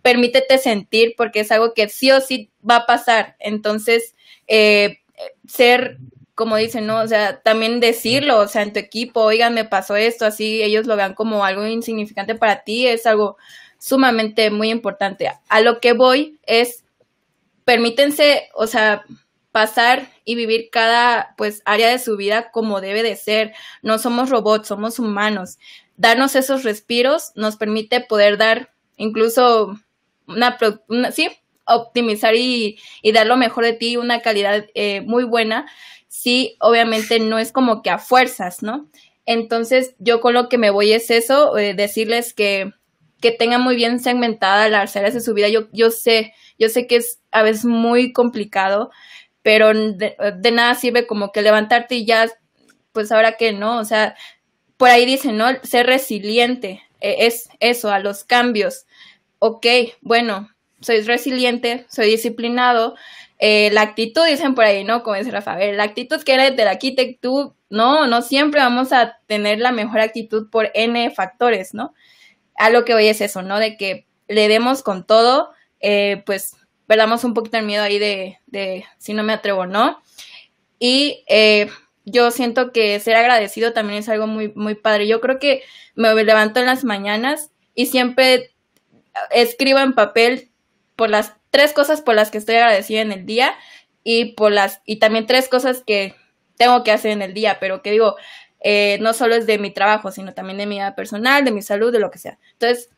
permítete sentir porque es algo que sí o sí va a pasar. Entonces, eh, ser, como dicen, ¿no? O sea, también decirlo, o sea, en tu equipo, oigan, me pasó esto, así ellos lo vean como algo insignificante para ti, es algo sumamente muy importante. A lo que voy es, permítense, o sea, pasar y vivir cada, pues, área de su vida como debe de ser. No somos robots, somos humanos. Darnos esos respiros nos permite poder dar incluso una, una sí, optimizar y, dar lo mejor de ti, una calidad eh, muy buena, si obviamente no es como que a fuerzas, ¿no? Entonces yo con lo que me voy es eso, eh, decirles que, que tengan muy bien segmentada las áreas de su vida. Yo, yo sé, yo sé que es a veces muy complicado, pero de, nada sirve como que levantarte y ya, pues ahora que no, o sea, por ahí dicen, ¿no? Ser resiliente e, es eso, a los cambios. Ok, bueno, soy resiliente, soy disciplinado. Eh, la actitud, dicen por ahí, ¿no? Como dice Rafa, a ver, la actitud que era de la tú, no, no siempre vamos a tener la mejor actitud por N factores, ¿no? A lo que hoy es eso, ¿no? De que le demos con todo, eh, pues perdamos un poquito el miedo ahí de, si no me atrevo, ¿no? Y eh, yo siento que ser agradecido también es algo muy, muy padre. Yo creo que me levanto en las mañanas y siempre escribo en papel por las tres cosas por las que estoy agradecida en el día y por las y también tres cosas que tengo que hacer en el día, pero que digo, eh, no solo es de mi trabajo, sino también de mi vida personal, de mi salud, de lo que sea. Entonces,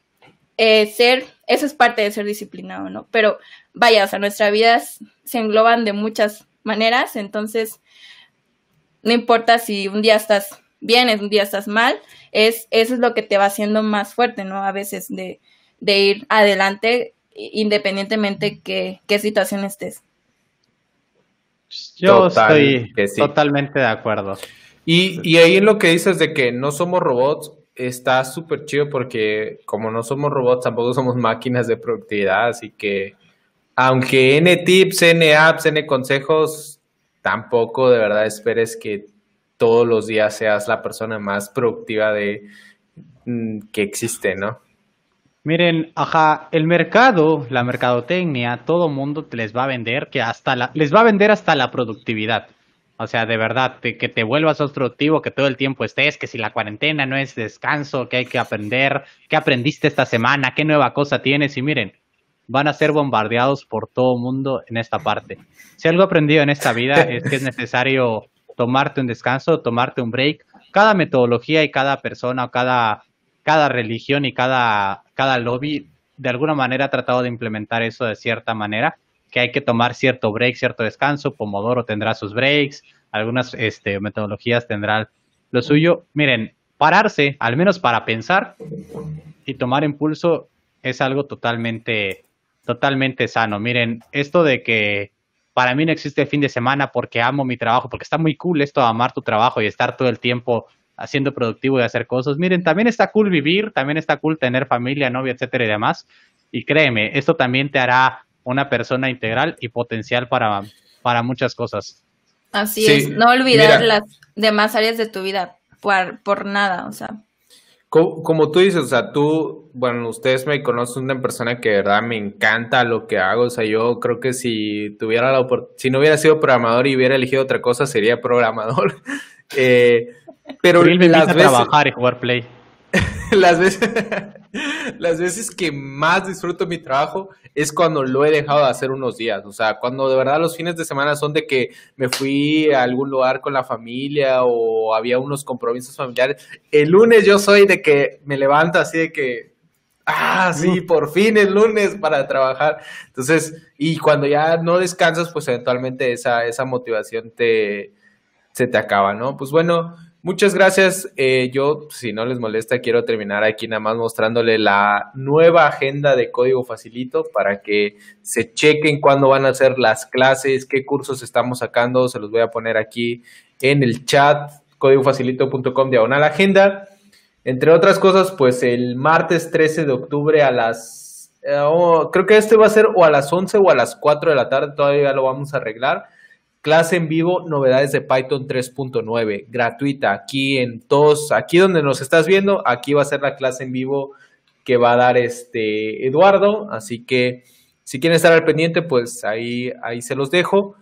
eh, ser, eso es parte de ser disciplinado, ¿no? Pero vaya, o sea, nuestras vidas se engloban de muchas maneras, entonces, no importa si un día estás bien, un día estás mal, es, eso es lo que te va haciendo más fuerte, ¿no? A veces de, de ir adelante independientemente que qué situación estés. Yo estoy totalmente de acuerdo. Y, y, ahí lo que dices de que no somos robots está súper chido porque como no somos robots tampoco somos máquinas de productividad, así que aunque N tips, N apps, N consejos, tampoco de verdad esperes que todos los días seas la persona más productiva de mm, que existe, ¿no? Miren, ajá, el mercado, la mercadotecnia, todo mundo te les va a vender que hasta la, les va a vender hasta la productividad. O sea, de verdad, que te vuelvas productivo, que todo el tiempo estés, que si la cuarentena no es descanso, que hay que aprender, qué aprendiste esta semana, qué nueva cosa tienes. Y miren, van a ser bombardeados por todo mundo en esta parte. Si algo aprendido en esta vida [laughs] es que es necesario tomarte un descanso, tomarte un break. Cada metodología y cada persona, cada, cada religión y cada cada lobby de alguna manera ha tratado de implementar eso de cierta manera, que hay que tomar cierto break, cierto descanso, Pomodoro tendrá sus breaks, algunas este, metodologías tendrán lo suyo. Miren, pararse, al menos para pensar y tomar impulso, es algo totalmente, totalmente sano. Miren, esto de que para mí no existe el fin de semana porque amo mi trabajo, porque está muy cool esto de amar tu trabajo y estar todo el tiempo haciendo productivo y hacer cosas. Miren, también está cool vivir, también está cool tener familia, novia, etcétera y demás. Y créeme, esto también te hará una persona integral y potencial para, para muchas cosas. Así es, no olvidar las demás áreas de tu vida por, por nada, o sea. Como, tú dices, o sea, tú, bueno, ustedes me conocen una persona que de verdad me encanta lo que hago, o sea, yo creo que si tuviera la si no hubiera sido programador y hubiera elegido otra cosa, sería programador. [laughs] eh, pero las veces... trabajar y jugar Play. [laughs] las, veces... las veces que más disfruto mi trabajo es cuando lo he dejado de hacer unos días. O sea, cuando de verdad los fines de semana son de que me fui a algún lugar con la familia o había unos compromisos familiares. El lunes yo soy de que me levanto así de que ah, sí, por fin el lunes para trabajar. Entonces, y cuando ya no descansas, pues eventualmente esa, esa motivación te, se te acaba, ¿no? Pues bueno, Muchas gracias. Eh, yo, si no les molesta, quiero terminar aquí nada más mostrándole la nueva agenda de código facilito para que se chequen cuándo van a ser las clases, qué cursos estamos sacando. Se los voy a poner aquí en el chat, códigofacilito.com diagonal agenda. Entre otras cosas, pues el martes 13 de octubre a las... Eh, oh, creo que este va a ser o a las 11 o a las 4 de la tarde, todavía lo vamos a arreglar Clase en vivo, novedades de Python 3.9, gratuita, aquí en todos, aquí donde nos estás viendo, aquí va a ser la clase en vivo que va a dar este Eduardo, así que si quieren estar al pendiente, pues ahí, ahí se los dejo.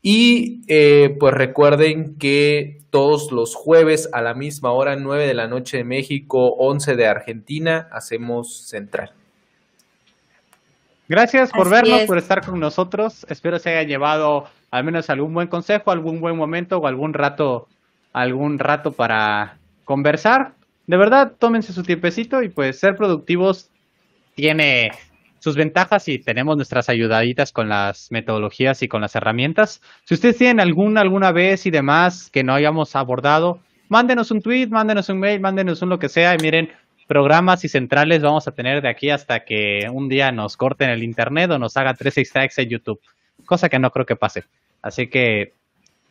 Y eh, pues recuerden que todos los jueves a la misma hora, 9 de la noche de México, 11 de Argentina, hacemos Central. Gracias por vernos, por estar con nosotros. Espero se haya llevado al menos algún buen consejo, algún buen momento o algún rato, algún rato para conversar. De verdad, tómense su tiempecito y pues ser productivos tiene sus ventajas y tenemos nuestras ayudaditas con las metodologías y con las herramientas. Si ustedes tienen alguna alguna vez y demás que no hayamos abordado, mándenos un tweet, mándenos un mail, mándenos un lo que sea y miren, programas y centrales vamos a tener de aquí hasta que un día nos corten el internet o nos haga tres strikes en YouTube cosa que no creo que pase. Así que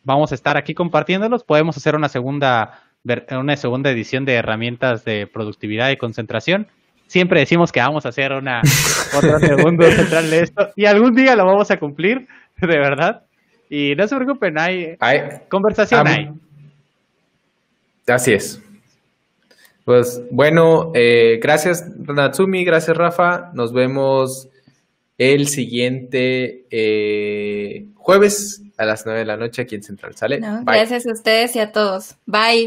vamos a estar aquí compartiéndolos. Podemos hacer una segunda, una segunda edición de herramientas de productividad y concentración. Siempre decimos que vamos a hacer una [laughs] otro central de esto y algún día lo vamos a cumplir, de verdad. Y no se preocupen, hay conversación. ahí. Así es. Pues bueno, eh, gracias Natsumi, gracias Rafa. Nos vemos el siguiente eh, jueves a las 9 de la noche aquí en Central. ¿Sale? gracias a ustedes y a todos. Bye.